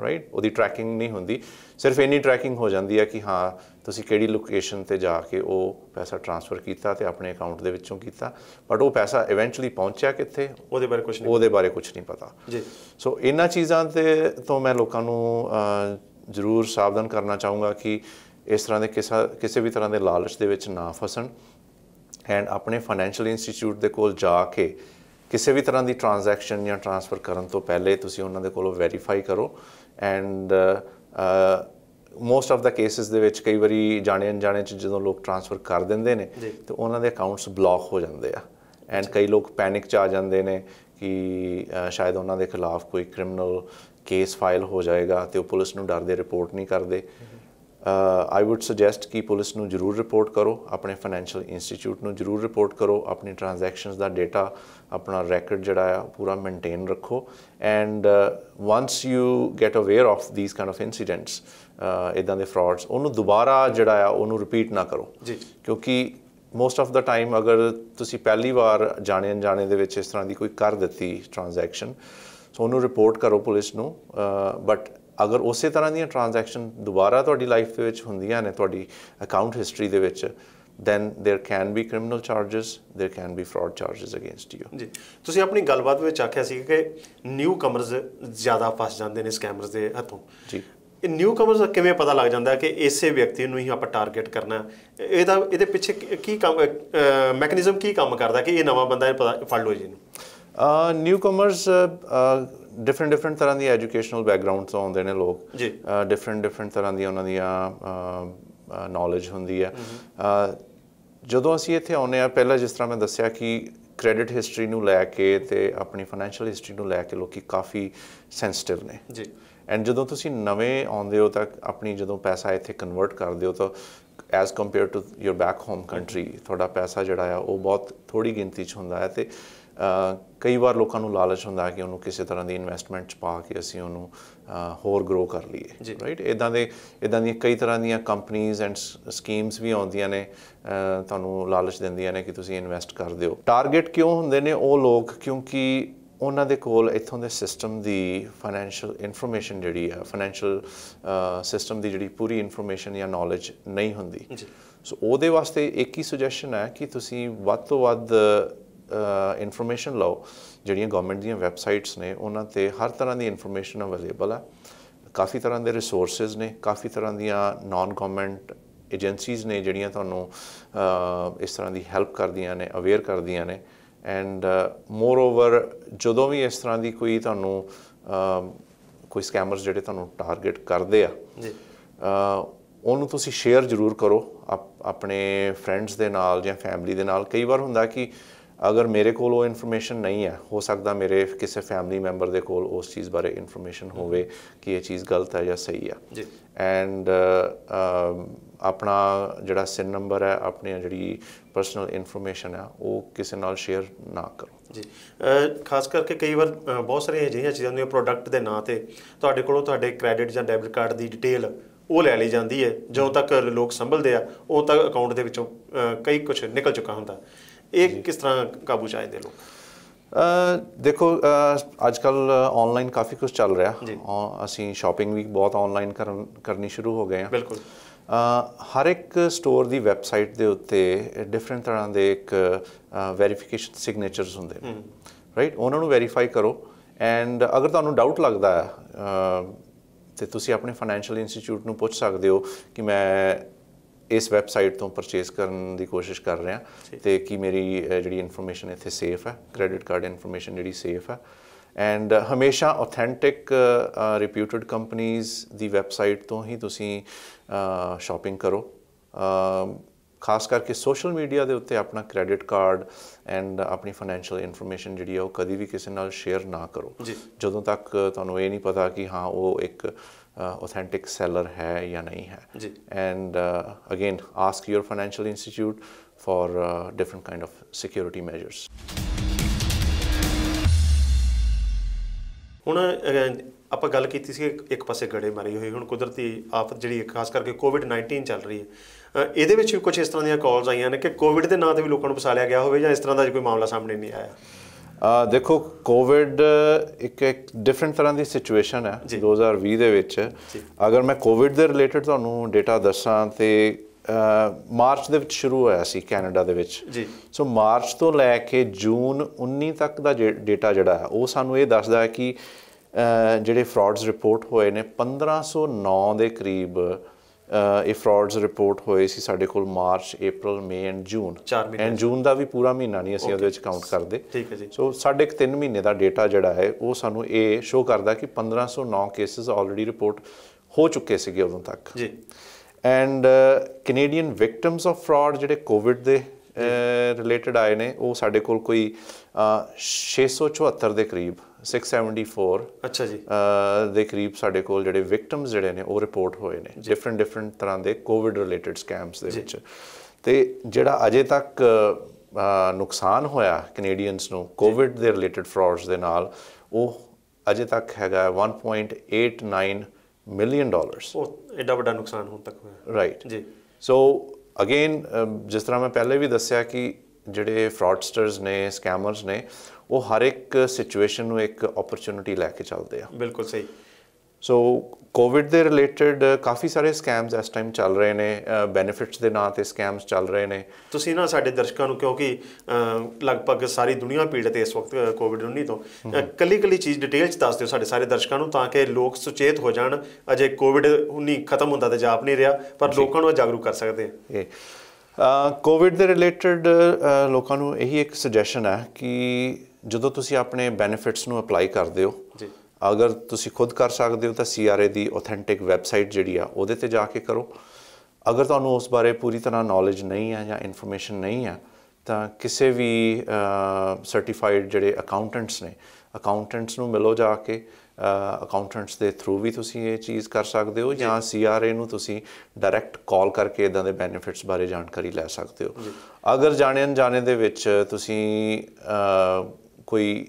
ਰਾਈਟ ਉਹਦੀ ਟਰੈਕਿੰਗ ਨਹੀਂ ਹੁੰਦੀ ਸਿਰਫ ਇਨੀ ਟਰੈਕਿੰਗ ਹੋ ਜਾਂਦੀ ਆ ਕਿ ਹਾਂ ਤੁਸੀਂ ਕਿਹੜੀ ਲੋਕੇਸ਼ਨ ਤੇ ਜਾ ਕੇ ਉਹ ਪੈਸਾ ਟ੍ਰਾਂਸਫਰ ਕੀਤਾ ਤੇ ਆਪਣੇ ਅਕਾਊਂਟ ਦੇ ਵਿੱਚੋਂ ਕੀਤਾ ਬਟ ਉਹ ਪੈਸਾ ਇਵੈਂਚੁਅਲੀ ਪਹੁੰਚਿਆ ਕਿੱਥੇ ਉਹਦੇ ਬਾਰੇ ਕੁਝ ਨਹੀਂ ਉਹਦੇ ਬਾਰੇ ਕੁਝ ਨਹੀਂ ਪਤਾ ਜੀ ਸੋ ਇਹਨਾਂ ਚੀਜ਼ਾਂ ਤੇ ਤੋਂ ਮੈਂ ਲੋਕਾਂ ਨੂੰ ਜ਼ਰੂਰ ਸਾਵਧਾਨ ਕਰਨਾ ਚਾਹੂੰਗਾ ਕਿ ਇਸ ਤਰ੍ਹਾਂ ਦੇ ਕਿਸੇ ਕਿਸੇ ਵੀ ਤਰ੍ਹਾਂ ਦੇ ਲਾਲਚ ਦੇ ਵਿੱਚ ਨਾ ਫਸਣ ਐਂਡ ਆਪਣੇ ਫਾਈਨੈਂਸ਼ੀਅਲ ਇੰਸਟੀਚਿਊਟ ਦੇ ਕੋਲ ਜਾ ਕੇ ਕਿਸੇ ਵੀ ਤਰ੍ਹਾਂ ਦੀ ਟ੍ਰਾਂਜੈਕਸ਼ਨ ਜਾਂ ਟ੍ਰਾਂਸਫਰ ਕਰਨ ਤੋਂ ਪਹਿਲੇ ਤੁਸੀਂ ਉਹਨਾਂ ਦੇ ਕੋਲੋਂ ਵੈਰੀਫਾਈ ਕਰੋ and most of the cases ਦੇ ਵਿੱਚ ਕਈ ਵਾਰੀ ਜਾਣੇ ਅਣਜਾਣੇ ਚ ਜਦੋਂ ਲੋਕ ਟ੍ਰਾਂਸਫਰ ਕਰ ਦਿੰਦੇ ਨੇ ਤੇ ਉਹਨਾਂ ਦੇ ਅਕਾਊਂਟਸ ਬਲੌਕ ਹੋ ਜਾਂਦੇ ਆ ਐਂਡ ਕਈ ਲੋਕ ਪੈਨਿਕ ਚ ਆ ਜਾਂਦੇ ਨੇ ਕਿ ਸ਼ਾਇਦ ਉਹਨਾਂ ਦੇ ਖਿਲਾਫ ਕੋਈ ਕ੍ਰਿਮੀਨਲ ਕੇਸ ਫਾਈਲ ਹੋ ਜਾਏਗਾ ਤੇ ਉਹ ਪੁਲਿਸ ਨੂੰ ਡਰਦੇ ਰਿਪੋਰਟ ਨਹੀਂ ਕਰਦੇ ਆਈ ਊਡ ਸੁਜੈਸਟ ਕਿ ਪੁਲਿਸ ਨੂੰ ਜ਼ਰੂਰ ਰਿਪੋਰਟ ਕਰੋ ਆਪਣੇ ਫਾਈਨੈਂਸ਼ੀਅਲ ਇੰਸਟੀਚਿਊਟ ਨੂੰ ਜ਼ਰੂਰ ਰਿਪੋਰਟ ਕਰੋ ਆਪਣੀ ਟ੍ਰਾਂਜੈਕਸ਼ਨਸ ਦਾ ਡਾਟਾ ਆਪਣਾ ਰੈਕੋਰਡ ਜਿਹੜਾ ਆ ਪੂਰਾ ਮੇਨਟੇਨ ਰੱਖੋ and once you get aware of this kind of incidents ਇਦਾਂ ਦੇ ਫਰਾਡਸ ਉਹਨੂੰ ਦੁਬਾਰਾ ਜਿਹੜਾ ਆ ਉਹਨੂੰ ਰਿਪੀਟ ਨਾ ਕਰੋ ਜੀ ਕਿਉਂਕਿ ਮੋਸਟ ਆਫ ਦਾ ਟਾਈਮ ਅਗਰ ਤੁਸੀਂ ਪਹਿਲੀ ਵਾਰ ਜਾਣੇ ਅਣਜਾਣੇ ਦੇ ਵਿੱਚ ਇਸ ਤਰ੍ਹਾਂ ਦੀ ਕੋਈ ਕਰ ਦਿੱਤੀ ਟ੍ਰਾਂਜੈਕਸ਼ਨ ਸੋ ਉਹਨੂੰ ਰਿਪੋਰਟ ਕਰੋ ਪੁਲਿਸ ਨੂੰ ਬਟ ਅਗਰ ਉਸੇ ਤਰ੍ਹਾਂ ਦੀਆਂ ਟ੍ਰਾਂਜੈਕਸ਼ਨ ਦੁਬਾਰਾ ਤੁਹਾਡੀ ਲਾਈਫ ਦੇ ਵਿੱਚ ਹੁੰਦੀਆਂ ਨੇ ਤੁਹਾਡੀ ਅਕਾਊਂਟ ਹਿਸਟਰੀ ਦੇ ਵਿੱਚ then there can be criminal charges there can be fraud charges against you ਜੀ ਤੁਸੀਂ ਆਪਣੀ ਗੱਲਬਾਤ ਵਿੱਚ ਆਖਿਆ ਸੀ ਕਿ ਨਿਊ ਕਮਰਸ ਜ਼ਿਆਦਾ ਫਸ ਜਾਂਦੇ ਨੇ ਸਕੈਮਰਸ ਦੇ ਹੱਥੋਂ ਜੀ ਇਹ ਨਿਊ ਕਮਰਸ ਕਿਵੇਂ ਪਤਾ ਲੱਗ ਜਾਂਦਾ ਕਿ ਇਸੇ ਵਿਅਕਤੀ ਨੂੰ ਹੀ ਆਪਾਂ ਟਾਰਗੇਟ ਕਰਨਾ ਇਹਦਾ ਇਹਦੇ ਪਿੱਛੇ ਕੀ ਕੰਮ ਮੈਕੈਨਿਜ਼ਮ ਕੀ ਕੰਮ ਕਰਦਾ ਕਿ ਇਹ ਨਵਾਂ ਬੰਦਾ ਫੜ ਲੋ ਜੀ ਨੂੰ ਨਿਊ ਕਮਰਸ ਡਿਫਰੈਂਟ ਡਿਫਰੈਂਟ ਤਰ੍ਹਾਂ ਦੀ ਐਜੂਕੇਸ਼ਨਲ ਬੈਕਗ੍ਰਾਉਂਡ ਤੋਂ ਆਉਂਦੇ ਨੇ ਲੋਕ ਜੀ ਡਿਫਰੈਂਟ ਡਿਫਰੈਂਟ ਤਰ੍ਹਾਂ ਦੀ ਉਹਨਾਂ ਦੀਆਂ ਨੌਲੇਜ ਹੁੰਦੀ ਹੈ ਜਦੋਂ ਅਸੀਂ ਇੱਥੇ ਆਉਨੇ ਆ ਪਹਿਲਾਂ ਜਿਸ ਤਰ੍ਹਾਂ ਮੈਂ ਦੱਸਿਆ ਕਿ ਕ੍ਰੈਡਿਟ ਹਿਸਟਰੀ ਨੂੰ ਲੈ ਕੇ ਤੇ ਆਪਣੀ ਫਾਈਨੈਂਸ਼ੀਅਲ ਹਿਸਟਰੀ ਨੂੰ ਲੈ ਕੇ ਲੋਕੀ ਕਾਫੀ ਸੈਂਸਿਟਿਵ ਨੇ ਜੀ ਐਂਡ ਜਦੋਂ ਤੁਸੀਂ ਨਵੇਂ ਆਉਂਦੇ ਹੋ ਤਾਂ ਆਪਣੀ ਜਦੋਂ ਪੈਸਾ ਇੱਥੇ ਕਨਵਰਟ ਕਰਦੇ ਹੋ ਤਾਂ as compare to your back home country ਤੁਹਾਡਾ ਪੈਸਾ ਜਿਹੜਾ ਆ ਉਹ ਬਹੁਤ ਥੋੜੀ ਗਿਣਤੀ 'ਚ ਹੁੰਦਾ ਹੈ ਤੇ ਕਈ ਵਾਰ ਲੋਕਾਂ ਨੂੰ ਲਾਲਚ ਹੁੰਦਾ ਕਿ ਉਹਨੂੰ ਕਿਸੇ ਤਰ੍ਹਾਂ ਦੀ ਇਨਵੈਸਟਮੈਂਟ ਚ ਪਾ ਕੇ ਅਸੀਂ ਉਹਨੂੰ ਹੋਰ ਗਰੋ ਕਰ ਲਈਏ ਰਾਈਟ ਇਦਾਂ ਦੇ ਇਦਾਂ ਦੀਆਂ ਕਈ ਤਰ੍ਹਾਂ ਦੀਆਂ ਕੰਪਨੀਆਂ ਐਂਡ ਸਕੀਮਸ ਵੀ ਆਉਂਦੀਆਂ ਨੇ ਤੁਹਾਨੂੰ ਲਾਲਚ ਦਿੰਦੀਆਂ ਨੇ ਕਿ ਤੁਸੀਂ ਇਨਵੈਸਟ ਕਰ ਦਿਓ ਟਾਰਗੇਟ ਕਿਉਂ ਹੁੰਦੇ ਨੇ ਉਹ ਲੋਕ ਕਿਉਂਕਿ ਉਹਨਾਂ ਦੇ ਕੋਲ ਇਥੋਂ ਦੇ ਸਿਸਟਮ ਦੀ ਫਾਈਨੈਂਸ਼ੀਅਲ ਇਨਫੋਰਮੇਸ਼ਨ ਜਿਹੜੀ ਹੈ ਫਾਈਨੈਂਸ਼ੀਅਲ ਸਿਸਟਮ ਦੀ ਜਿਹੜੀ ਪੂਰੀ ਇਨਫੋਰਮੇਸ਼ਨ ਜਾਂ ਨੌਲੇਜ ਨਹੀਂ ਹੁੰਦੀ ਸੋ ਉਹਦੇ ਵਾਸਤੇ ਇੱਕ ਹੀ ਸੁਜੈਸ਼ਨ ਹੈ ਕਿ ਤੁਸੀਂ ਵੱਧ ਤੋਂ ਵੱਧ ਇਨਫੋਰਮੇਸ਼ਨ ਲਓ ਜਿਹੜੀਆਂ ਗਵਰਨਮੈਂਟ ਦੀਆਂ ਵੈਬਸਾਈਟਸ ਨੇ ਉਹਨਾਂ ਤੇ ਹਰ ਤਰ੍ਹਾਂ ਦੀ ਇਨਫੋਰਮੇਸ਼ਨ ਅਵੇਲੇਬਲ ਆ ਕਾਫੀ ਤਰ੍ਹਾਂ ਦੇ ਰਿਸੋਰਸਸ ਨੇ ਕਾਫੀ ਤਰ੍ਹਾਂ ਦੀਆਂ ਨਾਨ ਗਵਰਨਮੈਂਟ ਏਜੰਸੀਜ਼ ਨੇ ਜਿਹੜੀਆਂ ਤੁਹਾਨੂੰ ਇਸ ਤਰ੍ਹਾਂ ਦੀ ਹੈਲਪ ਕਰਦੀਆਂ ਨੇ ਅਵੇਅਰ ਕਰਦੀਆਂ ਨੇ ਐਂਡ ਮੋਰ ਓਵਰ ਜਦੋਂ ਵੀ ਇਸ ਤਰ੍ਹਾਂ ਦੀ ਕੋਈ ਤੁਹਾਨੂੰ ਕੋਈ ਸਕੈਮਰਸ ਜਿਹੜੇ ਤੁਹਾਨੂੰ ਟਾਰਗੇਟ ਕਰਦੇ ਆ ਜੀ ਉਹਨੂੰ ਤੁਸੀਂ ਸ਼ੇਅਰ ਜ਼ਰੂਰ ਕਰੋ ਆਪਣੇ ਫਰੈਂਡਸ ਦੇ ਨਾਲ ਜਾਂ ਫੈਮਿਲੀ ਦੇ ਨਾਲ ਕਈ ਵਾਰ ਹੁੰਦਾ ਕਿ ਅਗਰ ਮੇਰੇ ਕੋਲ ਉਹ ਇਨਫੋਰਮੇਸ਼ਨ ਨਹੀਂ ਹੈ ਹੋ ਸਕਦਾ ਮੇਰੇ ਕਿਸੇ ਫੈਮਿਲੀ ਮੈਂਬਰ ਦੇ ਕੋਲ ਉਸ ਚੀਜ਼ ਬਾਰੇ ਇਨਫੋਰਮੇਸ਼ਨ ਹੋਵੇ ਕਿ ਇਹ ਚੀਜ਼ ਗਲਤ ਹੈ ਜਾਂ ਸਹੀ ਹੈ ਜੀ ਐਂਡ ਆਪਣਾ ਜਿਹੜਾ ਸਿਨ ਨੰਬਰ ਹੈ ਆਪਣੀ ਜਿਹੜੀ ਪਰਸਨਲ ਇਨਫੋਰਮੇਸ਼ਨ ਹੈ ਉਹ ਕਿਸੇ ਨਾਲ ਸ਼ੇਅਰ ਨਾ ਕਰੋ ਜੀ ਖਾਸ ਕਰਕੇ ਕਈ ਵਾਰ ਬਹੁਤ ਸਾਰੀਆਂ ਅਜਿਹੀਆਂ ਚੀਜ਼ਾਂ ਹੁੰਦੀਆਂ ਪ੍ਰੋਡਕਟ ਦੇ ਨਾਂ ਤੇ ਤੁਹਾਡੇ ਕੋਲੋਂ ਤੁਹਾਡੇ ਕ੍ਰੈਡਿਟ ਜਾਂ ਡੈਬਿਟ ਕਾਰਡ ਦੀ ਡਿਟੇਲ ਉਹ ਲੈ ਲਈ ਜਾਂਦੀ ਹੈ ਜਦੋਂ ਤੱਕ ਲੋਕ ਸੰਭਲਦੇ ਆ ਉਹ ਤੱਕ ਅਕਾਊਂਟ ਦੇ ਵਿੱਚੋਂ ਕਈ ਕੁਝ ਨਿਕਲ ਚੁੱਕਾ ਹੁੰਦਾ ਇਹ ਕਿਸ ਤਰ੍ਹਾਂ ਕਾਬੂ ਚ ਆਏ ਲੋਕ ਦੇਖੋ ਅੱਜ ਕੱਲ ਆਨਲਾਈਨ ਕਾਫੀ ਕੁਝ ਚੱਲ ਰਿਹਾ ਅਸੀਂ ਸ਼ਾਪਿੰਗ ਵੀ ਬਹੁਤ ਆਨਲਾਈਨ ਕਰਨ ਕਰਨੀ ਸ਼ੁਰੂ ਹੋ ਗਏ ਆ ਬਿਲਕੁਲ ਹਰ ਇੱਕ ਸਟੋਰ ਦੀ ਵੈਬਸਾਈਟ ਦੇ ਉੱਤੇ ਡਿਫਰੈਂਟ ਤਰ੍ਹਾਂ ਦੇ ਇੱਕ ਵੈਰੀਫਿਕੇਸ਼ਨ ਸਿਗਨੇਚਰਸ ਹੁੰਦੇ ਨੇ ਰਾਈਟ ਉਹਨਾਂ ਨੂੰ ਵੈਰੀਫਾਈ ਕਰੋ ਐਂਡ ਅਗਰ ਤੁਹਾਨੂੰ ਡਾਊਟ ਲੱਗਦਾ ਹੈ ਤੇ ਤੁਸੀਂ ਆਪਣੇ ਫਾਈਨੈਂਸ਼ੀਅਲ ਇੰਸਟੀਚਿਊਟ ਨੂੰ ਪੁੱਛ ਸਕਦੇ ਹੋ ਕਿ ਮੈਂ ਇਸ ਵੈਬਸਾਈਟ ਤੋਂ ਪਰਚੇਸ ਕਰਨ ਦੀ ਕੋਸ਼ਿਸ਼ ਕਰ ਰਿਹਾ ਤੇ ਕੀ ਮੇਰੀ ਜਿਹੜੀ ਇਨਫੋਰਮੇਸ਼ਨ ਇੱਥੇ ਸੇਫ ਹੈ ਕ੍ਰੈਡਿਟ ਕਾਰਡ ਇਨਫੋਰਮੇਸ਼ਨ ਜਿਹੜੀ ਸੇਫ ਹੈ ਐਂਡ ਹਮੇਸ਼ਾ ਆਥੈਂਟਿਕ ਰਿਪਿਊਟਡ ਕੰਪਨੀਆਂ ਦੀ ਵੈਬਸਾਈਟ ਤੋਂ ਹੀ ਤੁਸੀਂ ਸ਼ਾਪਿੰਗ ਕਰੋ ਖਾਸ ਕਰਕੇ ਸੋਸ਼ਲ ਮੀਡੀਆ ਦੇ ਉੱਤੇ ਆਪਣਾ ਕ੍ਰੈਡਿਟ ਕਾਰਡ ਐਂਡ ਆਪਣੀ ਫਾਈਨੈਂਸ਼ੀਅਲ ਇਨਫੋਰਮੇਸ਼ਨ ਜਿਹੜੀ ਹੈ ਉਹ ਕਦੀ ਵੀ ਕਿਸੇ ਨਾਲ ਸ਼ੇਅਰ ਨਾ ਕਰੋ ਜਦੋਂ ਤੱਕ ਤੁਹਾਨੂੰ ਇਹ ਨਹੀਂ ਪਤਾ ਕਿ ਹਾਂ ਉਹ ਇੱਕ Uh, authentic seller hai ya nahi hai. And again ask your financial institute for different kind of security measures ਹੁਣ ਆਪਾਂ ਗੱਲ ਕੀਤੀ ਸੀ ਇੱਕ ਪਾਸੇ ਗੜੇ ਮਾਰੀ ਹੋਈ ਹੁਣ ਕੁਦਰਤੀ ਆਫਤ ਜਿਹੜੀ ਖਾਸ ਕਰਕੇ ਕੋਵਿਡ-19 ਚੱਲ ਰਹੀ ਹੈ ਇਹਦੇ ਵਿੱਚ ਵੀ ਕੁਝ ਇਸ ਤਰ੍ਹਾਂ ਦੀਆਂ ਕਾਲਸ ਆਈਆਂ ਨੇ ਕਿ ਕੋਵਿਡ ਦੇ ਨਾਂ ਤੇ ਵੀ ਲੋਕਾਂ ਨੂੰ ਫਸਾ ਲਿਆ ਗਿਆ ਹੋਵੇ ਜਾਂ ਇਸ ਤਰ੍ਹਾਂ ਦਾ ਕੋਈ ਮਾਮਲਾ ਸਾਹਮਣੇ ਨਹੀਂ ਆਇਆ ਦੇਖੋ ਕੋਵਿਡ ਇੱਕ ਇੱਕ ਡਿਫਰੈਂਟ ਤਰ੍ਹਾਂ ਦੀ ਸਿਚੁਏਸ਼ਨ ਹੈ 2020 ਦੇ ਵਿੱਚ ਅਗਰ ਮੈਂ ਕੋਵਿਡ ਦੇ ਰਿਲੇਟਡ ਤੁਹਾਨੂੰ ਡਾਟਾ ਦੱਸਾਂ ਤੇ ਮਾਰਚ ਦੇ ਵਿੱਚ ਸ਼ੁਰੂ ਹੋਇਆ ਸੀ ਕੈਨੇਡਾ ਦੇ ਵਿੱਚ ਜੀ ਸੋ ਮਾਰਚ ਤੋਂ ਲੈ ਕੇ ਜੂਨ 19 ਤੱਕ ਦਾ ਡਾਟਾ ਜਿਹੜਾ ਹੈ ਉਹ ਸਾਨੂੰ ਇਹ ਦੱਸਦਾ ਹੈ ਕਿ ਜਿਹੜੇ ਫਰਾਡਸ ਰਿਪੋਰਟ ਹੋਏ ਨੇ 1509 ਦੇ ਕਰੀਬ ਇਹ ਫਰਾਡਸ ਰਿਪੋਰਟ ਹੋਏ ਸੀ ਸਾਡੇ ਕੋਲ March April May and June and June ਦਾ ਵੀ ਪੂਰਾ ਮਹੀਨਾ ਨਹੀਂ ਅਸੀਂ ਉਹਦੇ ਵਿੱਚ ਕਾਊਂਟ ਕਰਦੇ ਠੀਕ ਹੈ ਜੀ ਸੋ ਸਾਡੇ 3 ਮਹੀਨੇ ਦਾ ਡਾਟਾ ਜਿਹੜਾ ਹੈ ਉਹ ਸਾਨੂੰ ਇਹ ਸ਼ੋ ਕਰਦਾ ਕਿ 1509 ਕੇਸਸ ਆਲਰੇਡੀ ਰਿਪੋਰਟ ਹੋ ਚੁੱਕੇ ਸੀਗੇ ਉਦੋਂ ਤੱਕ ji and Canadian victims of fraud ਜਿਹੜੇ ਕੋਵਿਡ ਦੇ ਰਿਲੇਟਡ ਆਏ ਨੇ ਉਹ ਸਾਡੇ ਕੋਲ ਕੋਈ 674 ਦੇ ਕਰੀਬ 674 ਅੱਛਾ ਜੀ ਦੇ ਕਰੀਬ ਸਾਡੇ ਕੋਲ ਜਿਹੜੇ ਵਿਕਟਮਸ ਜਿਹੜੇ ਨੇ ਉਹ ਰਿਪੋਰਟ ਹੋਏ ਨੇ ਡਿਫਰੈਂਟ ਡਿਫਰੈਂਟ ਤਰ੍ਹਾਂ ਦੇ ਕੋਵਿਡ ਰਿਲੇਟਡ ਸਕੈਮਸ ਦੇ ਵਿੱਚ ਤੇ ਜਿਹੜਾ ਅਜੇ ਤੱਕ ਨੁਕਸਾਨ ਹੋਇਆ ਕੈਨੇਡੀਅਨਸ ਨੂੰ ਕੋਵਿਡ ਦੇ ਰਿਲੇਟਡ ਫਰਾਡਸ ਦੇ ਨਾਲ ਉਹ ਅਜੇ ਤੱਕ ਹੈਗਾ 1.89 ਮਿਲੀਅਨ ਡਾਲਰਸ ਉਹ ਐਡਾ ਵੱਡਾ ਨੁਕਸਾਨ ਹੁਣ ਤੱਕ ਹੋਇਆ ਰਾਈਟ ਜੀ ਸੋ ਅਗੇਨ ਜਿਸ ਤਰ੍ਹਾਂ ਮੈਂ ਪਹਿਲੇ ਵੀ ਦੱਸਿਆ ਕਿ ਜਿਹੜੇ ਫਰਾਡਸਟਰਸ ਨੇ ਸਕੈਮਰਸ ਨੇ ਉਹ ਹਰ ਇੱਕ ਸਿਚੁਏਸ਼ਨ ਨੂੰ ਇੱਕ ਓਪਰਚੁਨਿਟੀ ਲੈ ਕੇ ਚੱਲਦੇ ਆ ਬਿਲਕੁਲ ਸਹੀ ਸੋ ਕੋਵਿਡ ਦੇ ਰਿਲੇਟਡ ਕਾਫੀ ਸਾਰੇ ਸਕੈਮਸ ਇਸ ਟਾਈਮ ਚੱਲ ਰਹੇ ਨੇ ਬੈਨੀਫਿਟਸ ਦੇ ਨਾਂ ਤੇ ਸਕੈਮਸ ਚੱਲ ਰਹੇ ਨੇ ਤੁਸੀਂ ਨਾ ਸਾਡੇ ਦਰਸ਼ਕਾਂ ਨੂੰ ਕਿਉਂਕਿ ਲਗਭਗ ਸਾਰੀ ਦੁਨੀਆ ਪੀੜਤ ਹੈ ਇਸ ਵਕਤ ਕੋਵਿਡ-19 ਤੋਂ ਕੱਲੀ-ਕੱਲੀ ਚੀਜ਼ ਡਿਟੇਲ ਚ ਦੱਸ ਦਿਓ ਸਾਡੇ ਸਾਰੇ ਦਰਸ਼ਕਾਂ ਨੂੰ ਤਾਂ ਕਿ ਲੋਕ ਸੁਚੇਤ ਹੋ ਜਾਣ ਅਜੇ ਕੋਵਿਡ-19 ਖਤਮ ਹੁੰਦਾ ਤੇ ਜਾਪ ਨਹੀਂ ਰਿਹਾ ਪਰ ਲੋਕਾਂ ਨੂੰ ਜਾਗਰੂਕ ਕਰ ਸਕਦੇ ਇਹ ਕੋਵਿਡ ਦੇ ਰਿਲੇਟਡ ਲੋਕਾਂ ਨੂੰ ਇਹੀ ਇੱਕ ਸੁਜੈਸ਼ਨ ਹੈ ਕਿ ਜਦੋਂ ਤੁਸੀਂ ਆਪਣੇ ਬੈਨੀਫਿਟਸ ਨੂੰ ਅਪਲਾਈ ਕਰਦੇ ਹੋ ਜੀ ਅਗਰ ਤੁਸੀਂ ਖੁਦ ਕਰ ਸਕਦੇ ਹੋ ਤਾਂ ਸੀਆਰਏ ਦੀ ਆਥੈਂਟਿਕ ਵੈਬਸਾਈਟ ਜਿਹੜੀ ਆ ਉਹਦੇ ਤੇ ਜਾ ਕੇ ਕਰੋ ਅਗਰ ਤੁਹਾਨੂੰ ਉਸ ਬਾਰੇ ਪੂਰੀ ਤਰ੍ਹਾਂ ਨੌਲੇਜ ਨਹੀਂ ਹੈ ਜਾਂ ਇਨਫੋਰਮੇਸ਼ਨ ਨਹੀਂ ਹੈ ਤਾਂ ਕਿਸੇ ਵੀ ਸਰਟੀਫਾਈਡ ਜਿਹੜੇ ਅਕਾਊਂਟੈਂਟਸ ਨੇ ਅਕਾਊਂਟੈਂਟਸ ਨੂੰ ਮਿਲੋ ਜਾ ਕੇ ਅਕਾਊਂਟੈਂਟਸ ਦੇ ਥਰੂ ਵੀ ਤੁਸੀਂ ਇਹ ਚੀਜ਼ ਕਰ ਸਕਦੇ ਹੋ ਜਾਂ ਸੀਆਰਏ ਨੂੰ ਤੁਸੀਂ ਡਾਇਰੈਕਟ ਕਾਲ ਕਰਕੇ ਇਦਾਂ ਦੇ ਬੈਨੀਫਿਟਸ ਬਾਰੇ ਜਾਣਕਾਰੀ ਲੈ ਸਕਦੇ ਹੋ ਅਗਰ ਜਾਣੇ ਅਣਜਾਣੇ ਦੇ ਵਿੱਚ ਤੁਸੀਂ ਕੋਈ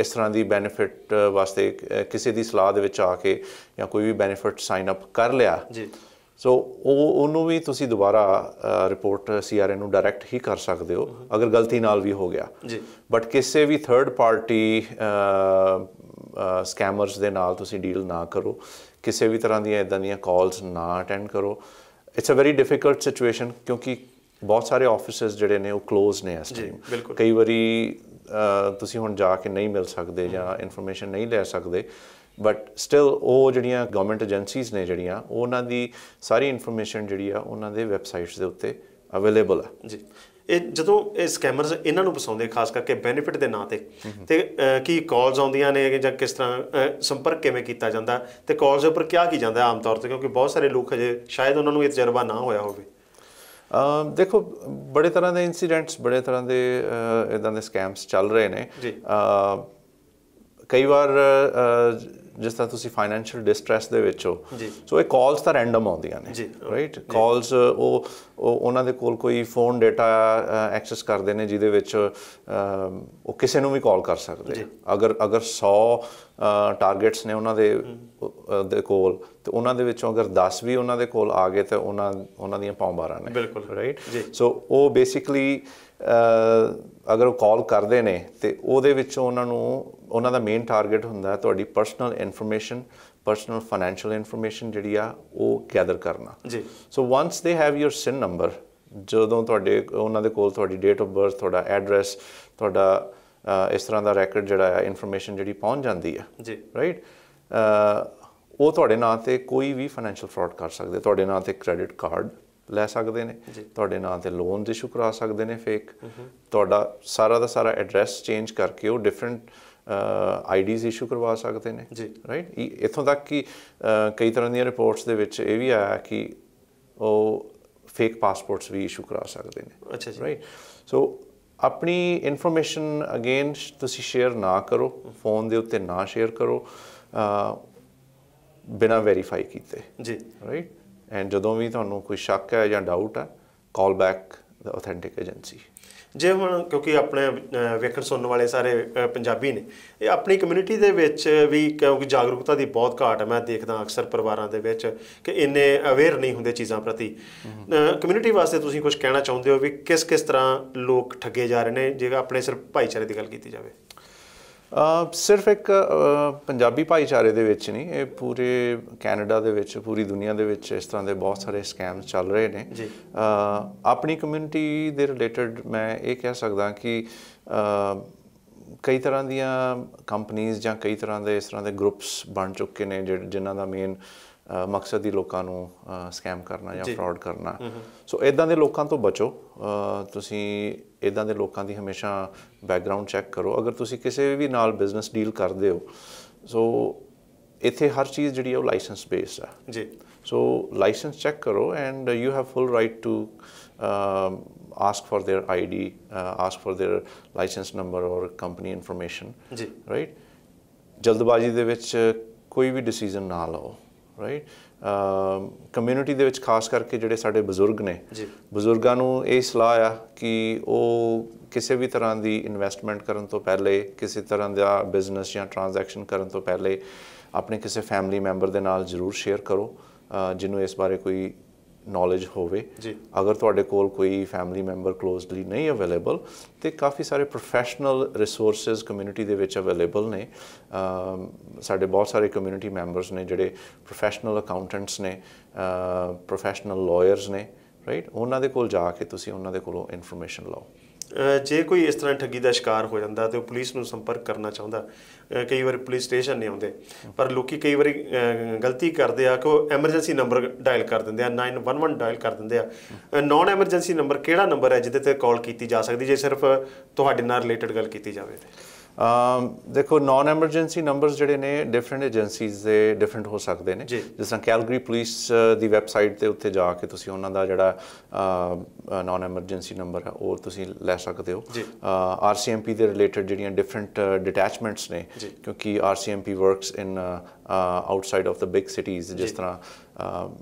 ਇਸ ਤਰ੍ਹਾਂ ਦੀ ਬੈਨੀਫਿਟ ਵਾਸਤੇ ਕਿਸੇ ਦੀ ਸਲਾਹ ਦੇ ਵਿੱਚ ਆ ਕੇ ਜਾਂ ਕੋਈ ਵੀ ਬੈਨੀਫਿਟ ਸਾਈਨ ਅਪ ਕਰ ਲਿਆ ਜੀ ਸੋ ਉਹ ਉਹਨੂੰ ਵੀ ਤੁਸੀਂ ਦੁਬਾਰਾ ਰਿਪੋਰਟ ਸੀਆਰਏ ਨੂੰ ਡਾਇਰੈਕਟ ਹੀ ਕਰ ਸਕਦੇ ਹੋ ਅਗਰ ਗਲਤੀ ਨਾਲ ਵੀ ਹੋ ਗਿਆ ਜੀ ਬਟ ਕਿਸੇ ਵੀ ਥਰਡ ਪਾਰਟੀ ਸਕੈਮਰਸ ਦੇ ਨਾਲ ਤੁਸੀਂ ਡੀਲ ਨਾ ਕਰੋ ਕਿਸੇ ਵੀ ਤਰ੍ਹਾਂ ਦੀਆਂ ਇਦਾਂ ਦੀਆਂ ਕਾਲਸ ਨਾ ਅਟੈਂਡ ਕਰੋ it's a very difficult situation ਕਿਉਂਕਿ ਬਹੁਤ ਸਾਰੇ ਆਫਿਸਰਸ ਜਿਹੜੇ ਨੇ ਉਹ ক্লোਜ਼ ਨੇ ਇਸ ਟਾਈਮ ਕਈ ਵਾਰੀ ਤੁਸੀਂ ਹੁਣ ਜਾ ਕੇ ਨਹੀਂ ਮਿਲ ਸਕਦੇ ਜਾਂ ਇਨਫੋਰਮੇਸ਼ਨ ਨਹੀਂ ਲੈ ਸਕਦੇ ਬਟ ਸਟਿਲ ਉਹ ਜਿਹੜੀਆਂ ਗਵਰਨਮੈਂਟ ਏਜੰਸੀਜ਼ ਨੇ ਜਿਹੜੀਆਂ ਉਹਨਾਂ ਦੀ ਸਾਰੀ ਇਨਫੋਰਮੇਸ਼ਨ ਜਿਹੜੀ ਆ ਉਹਨਾਂ ਦੇ ਵੈਬਸਾਈਟਸ ਦੇ ਉੱਤੇ ਅਵੇਲੇਬਲ ਆ ਜੀ ਇਹ ਜਦੋਂ ਇਹ ਸਕੈਮਰਸ ਇਹਨਾਂ ਨੂੰ ਫਸਾਉਂਦੇ ਖਾਸ ਕਰਕੇ ਬੈਨੀਫਿਟ ਦੇ ਨਾਂ ਤੇ ਤੇ ਕੀ ਕਾਲਸ ਆਉਂਦੀਆਂ ਨੇ ਜਾਂ ਕਿਸ ਤਰ੍ਹਾਂ ਸੰਪਰਕ ਕਿਵੇਂ ਕੀਤਾ ਜਾਂਦਾ ਤੇ ਕਾਲਸ ਉੱਪਰ ਕੀ ਕੀ ਜਾਂਦਾ ਆਮ ਤੌਰ ਤੇ ਕਿਉਂਕਿ ਬਹੁਤ ਸਾਰੇ ਲੋਕ ਹਜੇ ਸ਼ਾਇਦ ਉਹਨਾਂ ਨੂੰ ਇਹ ਤਜਰਬਾ ਨਾ ਹੋਇਆ ਹੋਵੇ ਦੇਖੋ ਬੜੇ ਤਰ੍ਹਾਂ ਦੇ ਇਨਸੀਡੈਂਟਸ ਬੜੇ ਤਰ੍ਹਾਂ ਦੇ ਇਦਾਂ ਦੇ ਸਕੈਮਸ ਚੱਲ ਰਹੇ ਨੇ ਕਈ ਵਾਰ ਜਿਸ ਤਰ੍ਹਾਂ ਤੁਸੀਂ ਫਾਈਨੈਂਸ਼ੀਅਲ ਡਿਸਟ੍ਰੈਸ ਦੇ ਵਿੱਚ ਹੋ ਸੋ ਇਹ ਕਾਲਸ ਤਾਂ ਰੈਂਡਮ ਆਉਂਦੀਆਂ ਨੇ ਰਾਈਟ ਕਾਲਸ ਉਹ ਉਹਨਾਂ ਦੇ ਕੋਲ ਕੋਈ ਫੋਨ ਡਾਟਾ ਐਕਸੈਸ ਕਰਦੇ ਨੇ ਜਿਹਦੇ ਵਿੱਚ ਉਹ ਕਿਸੇ ਨੂੰ ਵੀ ਕਾਲ ਕਰ ਸਕਦੇ ਅਗਰ ਅਗਰ 100 ਟਾਰਗੇਟਸ ਨੇ ਉਹਨਾਂ ਦੇ ਦੇ ਕੋਲ ਤੇ ਉਹਨਾਂ ਦੇ ਵਿੱਚੋਂ ਅਗਰ 10 ਵੀ ਉਹਨਾਂ ਦੇ ਕੋਲ ਆ ਗਏ ਤਾਂ ਉਹਨਾਂ ਉਹਨਾਂ ਦੀਆਂ ਬਾਰਾਂ ਨੇ ਰਾਈਟ ਸੋ ਉਹ ਬੇਸਿਕਲੀ ਅਗਰ ਉਹ ਕਾਲ ਕਰਦੇ ਨੇ ਤੇ ਉਹਦੇ ਵਿੱਚ ਉਹਨਾਂ ਨੂੰ ਉਹਨਾਂ ਦਾ ਮੇਨ ਟਾਰਗੇਟ ਹੁੰਦਾ ਹੈ ਤੁਹਾਡੀ personal information personal financial information ਜਿਹੜੀ ਆ ਉਹ ਗੈਦਰ ਕਰਨਾ ji so once they have your SIN number ਜਦੋਂ ਤੁਹਾਡੇ ਉਹਨਾਂ ਦੇ ਕੋਲ ਤੁਹਾਡੀ ਡੇਟ ਆਫ ਬਰਥ ਤੁਹਾਡਾ ਐਡਰੈਸ ਤੁਹਾਡਾ ਇਸ ਤਰ੍ਹਾਂ ਦਾ ਰੈਕੋਰਡ ਜਿਹੜਾ ਆ ਇਨਫੋਰਮੇਸ਼ਨ ਜਿਹੜੀ ਪਹੁੰਚ ਜਾਂਦੀ ਆ ਜੀ ਰਾਈਟ ਉਹ ਤੁਹਾਡੇ ਨਾਂ ਤੇ ਕੋਈ ਵੀ ਫਾਈਨੈਂਸ਼ੀਅਲ ਫਰਾਡ ਕਰ ਸਕਦੇ ਤੁਹਾਡੇ ਨਾਂ ਤੇ ਕ੍ਰੈਡਿਟ ਕਾਰਡ ਲੈ ਸਕਦੇ ਨੇ ਤੁਹਾਡੇ ਨਾਂ ਤੇ ਲੋਨ ਇਸ਼ੂ ਕਰਾ ਸਕਦੇ ਨੇ ਫੇਕ ਤੁਹਾਡਾ ਸਾਰਾ ਦਾ ਸਾਰਾ ਐਡਰੈਸ ਚੇਂਜ ਕਰਕੇ ਉਹ ਡਿਫਰੈਂਟ ਆਈਡੀਜ਼ ਇਸ਼ੂ ਕਰਵਾ ਸਕਦੇ ਨੇ ਰਾਈਟ ਇਥੋਂ ਤੱਕ ਕਿ ਕਈ ਤਰ੍ਹਾਂ ਦੀਆਂ ਰਿਪੋਰਟਸ ਦੇ ਵਿੱਚ ਇਹ ਵੀ ਆਇਆ ਕਿ ਉਹ ਫੇਕ ਪਾਸਪੋਰਟਸ ਵੀ ਇਸ਼ੂ ਕਰਾ ਸਕਦੇ ਨੇ ਅੱਛਾ ਜੀ ਰਾਈਟ ਸੋ ਆਪਣੀ ਇਨਫੋਰਮੇਸ਼ਨ ਅਗੇਨ ਤੁਸੀਂ ਸ਼ੇਅਰ ਨਾ ਕਰੋ ਫੋਨ ਦੇ ਉੱਤੇ ਨਾ ਸ਼ੇਅਰ ਕਰੋ ਬਿਨਾ ਵੈਰੀਫਾਈ ਕੀਤੇ ਜੀ ਰਾਈਟ ਐਂਡ ਜਦੋਂ ਵੀ ਤੁਹਾਨੂੰ ਕੋਈ ਸ਼ੱਕ ਹੈ ਜਾਂ ਡਾਊਟ ਹੈ call back the authentic agency ਜੇ ਹੁਣ ਕਿਉਂਕਿ ਆਪਣੇ ਵੇਖਣ ਸੁਣਨ ਵਾਲੇ ਸਾਰੇ ਪੰਜਾਬੀ ਨੇ ਇਹ ਆਪਣੀ ਕਮਿਊਨਿਟੀ ਦੇ ਵਿੱਚ ਵੀ ਕਿਉਂਕਿ ਜਾਗਰੂਕਤਾ ਦੀ ਬਹੁਤ ਘਾਟ ਹੈ ਮੈਂ ਦੇਖਦਾ ਅਕਸਰ ਪਰਿਵਾਰਾਂ ਦੇ ਵਿੱਚ ਕਿ ਇੰਨੇ ਅਵੇਅਰ ਨਹੀਂ ਹੁੰਦੇ ਚੀਜ਼ਾਂ ਪ੍ਰਤੀ ਕਮਿਊਨਿਟੀ ਵਾਸਤੇ ਤੁਸੀਂ ਕੁਝ ਕਹਿਣਾ ਚਾਹੁੰਦੇ ਹੋ ਵੀ ਕਿਸ ਕਿਸ ਤਰ੍ਹਾਂ ਲੋਕ ਠੱਗੇ ਜਾ ਰਹੇ ਨੇ ਜੇ ਆਪਣੇ ਸਿਰਫ ਭਾਈਚਾਰੇ ਦੀ ਗੱਲ ਕੀਤੀ ਜਾਵੇ ਸਿਰਫ ਇੱਕ ਪੰਜਾਬੀ ਭਾਈਚਾਰੇ ਦੇ ਵਿੱਚ ਨਹੀਂ ਇਹ ਪੂਰੇ ਕੈਨੇਡਾ ਦੇ ਵਿੱਚ ਪੂਰੀ ਦੁਨੀਆ ਦੇ ਵਿੱਚ ਇਸ ਤਰ੍ਹਾਂ ਦੇ ਬਹੁਤ ਸਾਰੇ ਸਕੈਮਸ ਚੱਲ ਰਹੇ ਨੇ ਜੀ ਆਪਣੀ ਕਮਿਊਨਿਟੀ ਦੇ ਰਿਲੇਟਡ ਮੈਂ ਇਹ ਕਹਿ ਸਕਦਾ ਕਿ ਕਈ ਤਰ੍ਹਾਂ ਦੀਆਂ ਕੰਪਨੀਆਂ ਜਾਂ ਕਈ ਤਰ੍ਹਾਂ ਦੇ ਇਸ ਤਰ੍ਹਾਂ ਦੇ ਗਰੁੱਪਸ ਬਣ ਚੁੱਕੇ ਨੇ ਜਿਨ੍ਹਾਂ ਦਾ ਮੇਨ ਮਕਸਦ ਹੀ ਲੋਕਾਂ ਨੂੰ ਸਕੈਮ ਕਰਨਾ ਜਾਂ ਫਰਾਡ ਕਰਨਾ ਸੋ ਇਦਾਂ ਦੇ ਲੋਕਾਂ ਤੋਂ ਬਚੋ ਤੁਸੀਂ ਇਦਾਂ ਦੇ ਲੋਕਾਂ ਦੀ ਹਮੇਸ਼ਾ ਬੈਕਗ੍ਰਾਉਂਡ ਚੈੱਕ ਕਰੋ ਅਗਰ ਤੁਸੀਂ ਕਿਸੇ ਵੀ ਨਾਲ ਬਿਜ਼ਨਸ ਡੀਲ ਕਰਦੇ ਹੋ ਸੋ ਇੱਥੇ ਹਰ ਚੀਜ਼ ਜਿਹੜੀ ਹੈ ਉਹ ਲਾਇਸੈਂਸ ਬੇਸਡ ਆ ਜੀ ਸੋ ਲਾਇਸੈਂਸ ਚੈੱਕ ਕਰੋ and you have full right to ask for their ID ask for their license number or company information ਜੀ ਰਾਈਟ ਜਲਦਬਾਜ਼ੀ ਦੇ ਵਿੱਚ ਕੋਈ ਵੀ ਡਿਸੀਜਨ ਨਾ ਲਓ ਰਾਈਟ ਕਮਿਊਨਿਟੀ um, ਦੇ ਵਿੱਚ ਖਾਸ ਕਰਕੇ ਜਿਹੜੇ ਸਾਡੇ ਬਜ਼ੁਰਗ ਨੇ ਬਜ਼ੁਰਗਾਂ ਨੂੰ ਇਹ ਸਲਾਹ ਆ ਕਿ ਉਹ ਕਿਸੇ ਵੀ ਤਰ੍ਹਾਂ ਦੀ ਇਨਵੈਸਟਮੈਂਟ ਕਰਨ ਤੋਂ ਪਹਿਲੇ ਕਿਸੇ ਤਰ੍ਹਾਂ ਦਾ ਬਿਜ਼ਨਸ ਜਾਂ ਟ੍ਰਾਂਜੈਕਸ਼ਨ ਕਰਨ ਤੋਂ ਪਹਿਲੇ ਆਪਣੇ ਕਿਸੇ ਫੈਮਿਲੀ ਮੈਂਬਰ ਦੇ ਨਾਲ ਜ਼ਰੂਰ ਸ਼ੇਅਰ ਕਰੋ ਜਿਹਨੂੰ ਇਸ ਬਾਰੇ ਕੋਈ ਨੋਲੇਜ ਹੋਵੇ ਜੀ ਅਗਰ ਤੁਹਾਡੇ ਕੋਲ ਕੋਈ ਫੈਮਿਲੀ ਮੈਂਬਰ ক্লোਜ਼ਲੀ ਨਹੀਂ ਅਵੇਲੇਬਲ ਤੇ ਕਾਫੀ ਸਾਰੇ ਪ੍ਰੋਫੈਸ਼ਨਲ ਰਿਸੋਰਸਸ ਕਮਿਊਨਿਟੀ ਦੇ ਵਿੱਚ ਅਵੇਲੇਬਲ ਨੇ ਸਾਡੇ ਬਹੁਤ ਸਾਰੇ ਕਮਿਊਨਿਟੀ ਮੈਂਬਰਸ ਨੇ ਜਿਹੜੇ ਪ੍ਰੋਫੈਸ਼ਨਲ ਅਕਾਊਂਟੈਂਟਸ ਨੇ ਪ੍ਰੋਫੈਸ਼ਨਲ ਲਾਇਰਸ ਨੇ ਰਾਈਟ ਉਹਨਾਂ ਦੇ ਕੋਲ ਜਾ ਕੇ ਤੁਸੀਂ ਉਹਨਾਂ ਦੇ ਕੋਲੋਂ ਇਨਫੋਰਮੇਸ਼ਨ ਲਓ ਜੇ ਕੋਈ ਇਸ ਤਰ੍ਹਾਂ ਠੱਗੀ ਦਾ ਸ਼ਿਕਾਰ ਹੋ ਜਾਂਦਾ ਤੇ ਉਹ ਪੁਲਿਸ ਨੂੰ ਸੰਪਰਕ ਕਰਨਾ ਚਾਹੁੰਦਾ ਕਈ ਵਾਰ ਪੁਲਿਸ ਸਟੇਸ਼ਨ ਨਹੀਂ ਆਉਂਦੇ ਪਰ ਲੋਕੀ ਕਈ ਵਾਰੀ ਗਲਤੀ ਕਰਦੇ ਆ ਕਿ ਉਹ ਐਮਰਜੈਂਸੀ ਨੰਬਰ ਡਾਇਲ ਕਰ ਦਿੰਦੇ ਆ 911 ਡਾਇਲ ਕਰ ਦਿੰਦੇ ਆ ਨਾਨ ਐਮਰਜੈਂਸੀ ਨੰਬਰ ਕਿਹੜਾ ਨੰਬਰ ਹੈ ਜਿਹਦੇ ਤੇ ਕਾਲ ਕੀਤੀ ਜਾ ਸਕਦੀ ਜੇ ਸਿਰਫ ਤੁਹਾਡੇ ਨਾਲ ਰਿਲੇਟਡ ਗੱਲ ਕੀਤੀ ਜਾਵੇ ਤੇ ਦੇਖੋ ਨਾਨ ਐਮਰਜੈਂਸੀ ਨੰਬਰਸ ਜਿਹੜੇ ਨੇ ਡਿਫਰੈਂਟ ਏਜੰਸੀਜ਼ ਦੇ ਡਿਫਰੈਂਟ ਹੋ ਸਕਦੇ ਨੇ ਜਿਸ ਤਰ੍ਹਾਂ ਕੈਲਗਰੀ ਪੁਲਿਸ ਦੀ ਵੈਬਸਾਈਟ ਤੇ ਉੱਤੇ ਜਾ ਕੇ ਤੁਸੀਂ ਉਹਨਾਂ ਦਾ ਜਿਹੜਾ ਨਾਨ ਐਮਰਜੈਂਸੀ ਨੰਬਰ ਹੈ ਉਹ ਤੁਸੀਂ ਲੈ ਸਕਦੇ ਹੋ ਆਰਸੀਐਮਪੀ ਦੇ ਰਿਲੇਟਡ ਜਿਹੜੀਆਂ ਡਿਫਰੈਂਟ ਡਿਟੈਚਮੈਂਟਸ ਨੇ ਕਿਉਂਕਿ RCMP works in outside of the big cities ਜਿਸ ਤਰ੍ਹਾਂ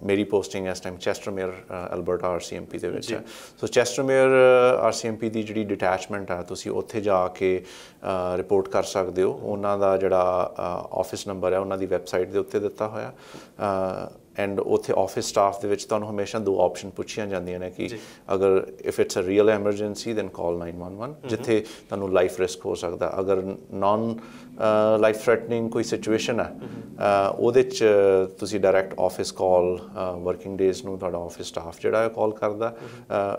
ਮੇਰੀ ਪੋਸਟਿੰਗ ਇਸ ਟਾਈਮ ਚੈਸਟਰਮੇਅਰ ਅਲਬਰਟਾ ਆਰਸੀਐਮਪੀ ਦੇ ਵਿੱਚ ਹੈ ਸੋ ਚੈਸਟਰਮੇਅਰ ਆਰਸੀਐਮਪੀ ਦੀ ਜਿਹੜੀ ਡਿਟੈਚਮੈਂਟ ਆ ਤੁਸੀਂ ਉੱਥੇ ਜਾ ਕੇ ਰਿਪੋਰਟ ਕਰ ਸਕਦੇ ਹੋ ਉਹਨਾਂ ਦਾ ਜਿਹੜਾ ਆਫਿਸ ਨੰਬਰ ਹੈ ਉਹਨਾਂ ਦੀ ਵੈਬਸਾਈਟ ਦੇ ਉੱਤੇ ਦਿੱਤਾ ਹੋਇਆ ਐਂਡ ਉਥੇ ਆਫਿਸ ਸਟਾਫ ਦੇ ਵਿੱਚ ਤੁਹਾਨੂੰ ਹਮੇਸ਼ਾ ਦੋ ਆਪਸ਼ਨ ਪੁੱਛੀਆਂ ਜਾਂਦੀਆਂ ਨੇ ਕਿ ਅਗਰ if it's a real emergency then call 911 ਜਿੱਥੇ ਤੁਹਾਨੂੰ ਲਾਈਫ ਰਿਸਕ ਹੋ ਸਕਦਾ ਅਗਰ ਨਾਨ ਲਾਈਫ ਥ੍ਰੈਟਨਿੰਗ ਕੋਈ ਸਿਚੁਏਸ਼ਨ ਹੈ ਉਹਦੇ ਚ ਤੁਸੀਂ direct office call working days ਨੂੰ ਤੁਹਾਡਾ ਆਫਿਸ ਸਟਾਫ ਜਿਹੜਾ ਹੈ ਕਾਲ ਕਰਦਾ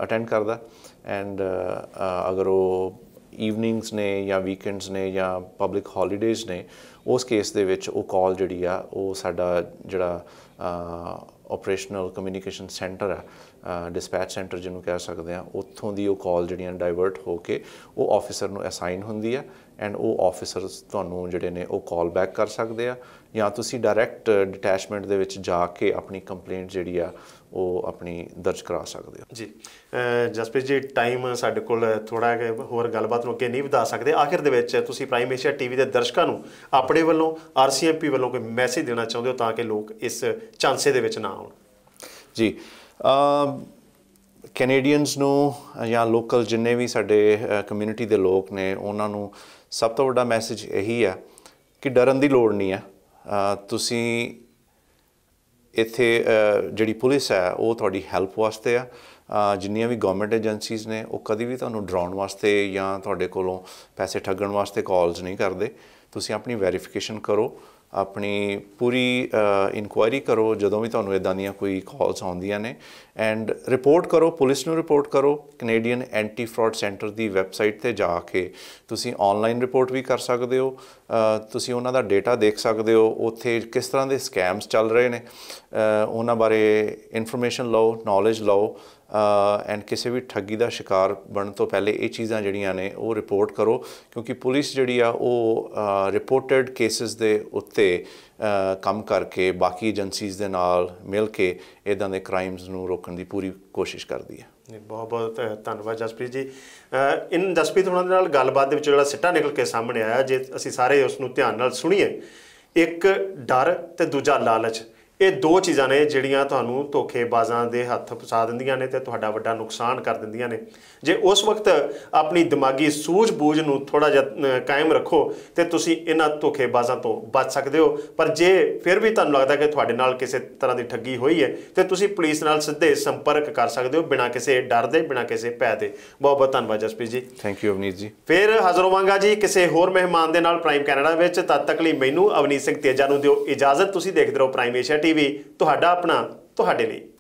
ਅਟੈਂਡ ਕਰਦਾ ਐਂਡ ਅਗਰ ਉਹ ਈਵਨਿੰਗਸ ਨੇ ਜਾਂ ਵੀਕਐਂਡਸ ਨੇ ਜਾਂ ਪਬਲਿਕ ਹੌਲੀਡੇਜ਼ ਨੇ ਉਸ ਕੇਸ ਦੇ ਵਿੱਚ ਉਹ ਕਾਲ ਜਿਹੜੀ ਆ ਉਹ ਸਾਡਾ ਜਿਹੜਾ ਆਪਰੇਸ਼ਨਲ ਕਮਿਊਨੀਕੇਸ਼ਨ ਸੈਂਟਰ ਆ ਡਿਸਪੈਚ ਸੈਂਟਰ ਜਿਹਨੂੰ ਕਹਿ ਸਕਦੇ ਆ ਉੱਥੋਂ ਦੀ ਉਹ ਕਾਲ ਜਿਹੜੀਆਂ ਡਾਈਵਰਟ ਹੋ ਕੇ ਉਹ ਆਫੀਸਰ ਨੂੰ ਅਸਾਈਨ ਹੁੰਦੀ ਆ ਐਂਡ ਉਹ ਆਫੀਸਰਸ ਤੁਹਾਨੂੰ ਜਿਹੜੇ ਨੇ ਉਹ ਕਾਲ ਬੈਕ ਕਰ ਸਕਦੇ ਆ ਜਾਂ ਤੁਸੀਂ ਡਾਇਰੈਕਟ ਡਿਟੈਚਮੈਂਟ ਦੇ ਵਿੱਚ ਜਾ ਕੇ ਆਪਣੀ ਕੰਪਲੇਂਟ ਜਿਹੜੀ ਆ ਉਹ ਆਪਣੀ ਦਰਜ ਕਰਾ ਸਕਦੇ ਹੋ ਜੀ ਜਸਪ੍ਰੀਤ ਜੀ ਟਾਈਮ ਸਾਡੇ ਕੋਲ ਥੋੜਾ ਹੋਰ ਗੱਲਬਾਤ ਨੂੰ ਅੱਗੇ ਨਹੀਂ ਵਧਾ ਸਕਦੇ ਆਖਿਰ ਦੇ ਵਿੱਚ ਤੁਸੀਂ ਪ੍ਰਾਈਮ ਏਸ਼ੀਆ ਟੀਵੀ ਦੇ ਦਰਸ਼ਕਾਂ ਨੂੰ ਆਪਣੇ ਵੱਲੋਂ ਆਰਸੀਐਮਪੀ ਵੱਲੋਂ ਕੋਈ ਮੈਸੇਜ ਦੇਣਾ ਚਾਹੁੰਦੇ ਹੋ ਤਾਂ ਕਿ ਲੋਕ ਇਸ ਚਾਂਸੇ ਦੇ ਵਿੱਚ ਨਾ ਆਉਣ ਜੀ ਕੈਨੇਡੀਅਨਸ ਨੂੰ ਜਾਂ ਲੋਕਲ ਜਿੰਨੇ ਵੀ ਸਾਡੇ ਕਮਿਊਨਿਟੀ ਦੇ ਲੋਕ ਨੇ ਉਹਨਾਂ ਨੂੰ ਸਭ ਤੋਂ ਵੱਡਾ ਮੈਸੇਜ ਇਹੀ ਹੈ ਕਿ ਡਰਨ ਦੀ ਲੋੜ ਨਹੀਂ ਹੈ ਤੁਸੀਂ ਇੱਥੇ ਜਿਹੜੀ ਪੁਲਿਸ ਹੈ ਉਹ ਤੁਹਾਡੀ ਹੈਲਪ ਵਾਸਤੇ ਆ ਜਿੰਨੀਆਂ ਵੀ ਗਵਰਨਮੈਂਟ ਏਜੰਸੀਜ਼ ਨੇ ਉਹ ਕਦੀ ਵੀ ਤੁਹਾਨੂੰ ਡਰਾਉਣ ਵਾਸਤੇ ਜਾਂ ਤੁਹਾਡੇ ਕੋਲੋਂ ਪੈਸੇ ਠੱਗਣ ਵਾਸਤੇ ਕਾਲਸ ਨਹੀਂ ਕਰਦੇ ਤੁਸੀਂ ਆਪਣੀ ਵੈਰੀਫਿਕੇਸ਼ਨ ਕਰੋ ਆਪਣੀ ਪੂਰੀ ਇਨਕੁਆਇਰੀ ਕਰੋ ਜਦੋਂ ਵੀ ਤੁਹਾਨੂੰ ਇਦਾਂ ਦੀਆਂ ਕੋਈ ਕਾਲਸ ਆਉਂਦੀਆਂ ਨੇ ਐਂਡ ਰਿਪੋਰਟ ਕਰੋ ਪੁਲਿਸ ਨੂੰ ਰਿਪੋਰਟ ਕਰੋ ਕੈਨੇਡੀਅਨ ਐਂਟੀ ਫਰਾਡ ਸੈਂਟਰ ਦੀ ਵੈਬਸਾਈਟ ਤੇ ਜਾ ਕੇ ਤੁਸੀਂ ਆਨਲਾਈਨ ਰਿਪੋਰਟ ਵੀ ਕਰ ਸਕਦੇ ਹੋ ਤੁਸੀਂ ਉਹਨਾਂ ਦਾ ਡਾਟਾ ਦੇਖ ਸਕਦੇ ਹੋ ਉੱਥੇ ਕਿਸ ਤਰ੍ਹਾਂ ਦੇ ਸਕੈਮਸ ਚੱਲ ਰਹੇ ਨੇ ਉਹਨਾਂ ਬਾਰੇ ਇਨਫੋਰਮੇਸ਼ਨ ਲਓ ਨੌਲੇਜ ਲਓ ਐਂਡ ਕਿਸੇ ਵੀ ਠੱਗੀ ਦਾ ਸ਼ਿਕਾਰ ਬਣਨ ਤੋਂ ਪਹਿਲੇ ਇਹ ਚੀਜ਼ਾਂ ਜਿਹੜੀਆਂ ਨੇ ਉਹ ਰਿਪੋਰਟ ਕਰੋ ਕਿਉਂਕਿ ਪੁਲਿਸ ਜਿਹੜੀ ਆ ਉਹ ਰਿਪੋਰਟਡ ਕੇਸਿਸ ਦੇ ਉੱਤੇ ਕੰਮ ਕਰਕੇ ਬਾਕੀ ਏਜੰਸੀਜ਼ ਦੇ ਨਾਲ ਮਿਲ ਕੇ ਇਦਾਂ ਦੇ ਕ੍ਰਾਈਮਸ ਨੂੰ ਰੋਕਣ ਦੀ ਪੂਰੀ ਕੋਸ਼ਿਸ਼ ਕਰਦੀ ਹੈ ਬਹੁਤ ਬਹੁਤ ਧੰਨਵਾਦ ਜਸਪ੍ਰੀਤ ਜੀ ਇਨ ਜਸਪ੍ਰੀਤ ਹੁਣਾਂ ਦੇ ਨਾਲ ਗੱਲਬਾਤ ਦੇ ਵਿੱਚ ਜਿਹੜਾ ਸਿੱਟਾ ਨਿਕਲ ਕੇ ਸਾਹਮਣੇ ਆਇਆ ਜੇ ਅਸੀਂ ਸਾਰੇ ਉਸ ਨੂੰ ਧਿਆਨ ਨਾਲ ਸੁਣੀਏ ਇੱਕ ਡਰ ਤੇ ਦੂਜਾ ਲਾਲਚ ਇਹ ਦੋ ਚੀਜ਼ਾਂ ਨੇ ਜਿਹੜੀਆਂ ਤੁਹਾਨੂੰ ਧੋਖੇਬਾਜ਼ਾਂ ਦੇ ਹੱਥ ਫਸਾ ਦਿੰਦੀਆਂ ਨੇ ਤੇ ਤੁਹਾਡਾ ਵੱਡਾ ਨੁਕਸਾਨ ਕਰ ਦਿੰਦੀਆਂ ਨੇ ਜੇ ਉਸ ਵਕਤ ਆਪਣੀ ਦਿਮਾਗੀ ਸੂਝ-ਬੂਝ ਨੂੰ ਥੋੜਾ ਜਿਹਾ ਕਾਇਮ ਰੱਖੋ ਤੇ ਤੁਸੀਂ ਇਹਨਾਂ ਧੋਖੇਬਾਜ਼ਾਂ ਤੋਂ ਬਚ ਸਕਦੇ ਹੋ ਪਰ ਜੇ ਫਿਰ ਵੀ ਤੁਹਾਨੂੰ ਲੱਗਦਾ ਕਿ ਤੁਹਾਡੇ ਨਾਲ ਕਿਸੇ ਤਰ੍ਹਾਂ ਦੀ ਠੱਗੀ ਹੋਈ ਹੈ ਤੇ ਤੁਸੀਂ ਪੁਲਿਸ ਨਾਲ ਸਿੱਧੇ ਸੰਪਰਕ ਕਰ ਸਕਦੇ ਹੋ ਬਿਨਾਂ ਕਿਸੇ ਡਰ ਦੇ ਬਿਨਾਂ ਕਿਸੇ ਭੈ ਦੇ ਬਹੁਤ ਬਹੁਤ ਧੰਨਵਾਦ ਜਸਪੀ ਜੀ ਥੈਂਕ ਯੂ ਅਵਨੀਤ ਜੀ ਫਿਰ ਹਾਜ਼ਰ ਹੋਵਾਂਗਾ ਜੀ ਕਿਸੇ ਹੋਰ ਮਹਿਮਾਨ ਦੇ ਨਾਲ ਪ੍ਰਾਈਮ ਕੈਨੇਡਾ ਵਿੱਚ ਤਦ ਤੱਕ ਲਈ ਮੈਨੂੰ ਅਵਨੀਤ ਸਿੰਘ ਤੇਜਾ ਨੂੰ ਦਿਓ ਇਜਾਜ਼ਤ ਤੁਸੀਂ ਦੇਖਦੇ ਰਹੋ ਪ੍ਰਾਈਮ ਏਸ਼ੀਆ ਟੀਵੀ ਤੁਹਾਡਾ ਆਪਣਾ ਤੁਹਾਡੇ ਲਈ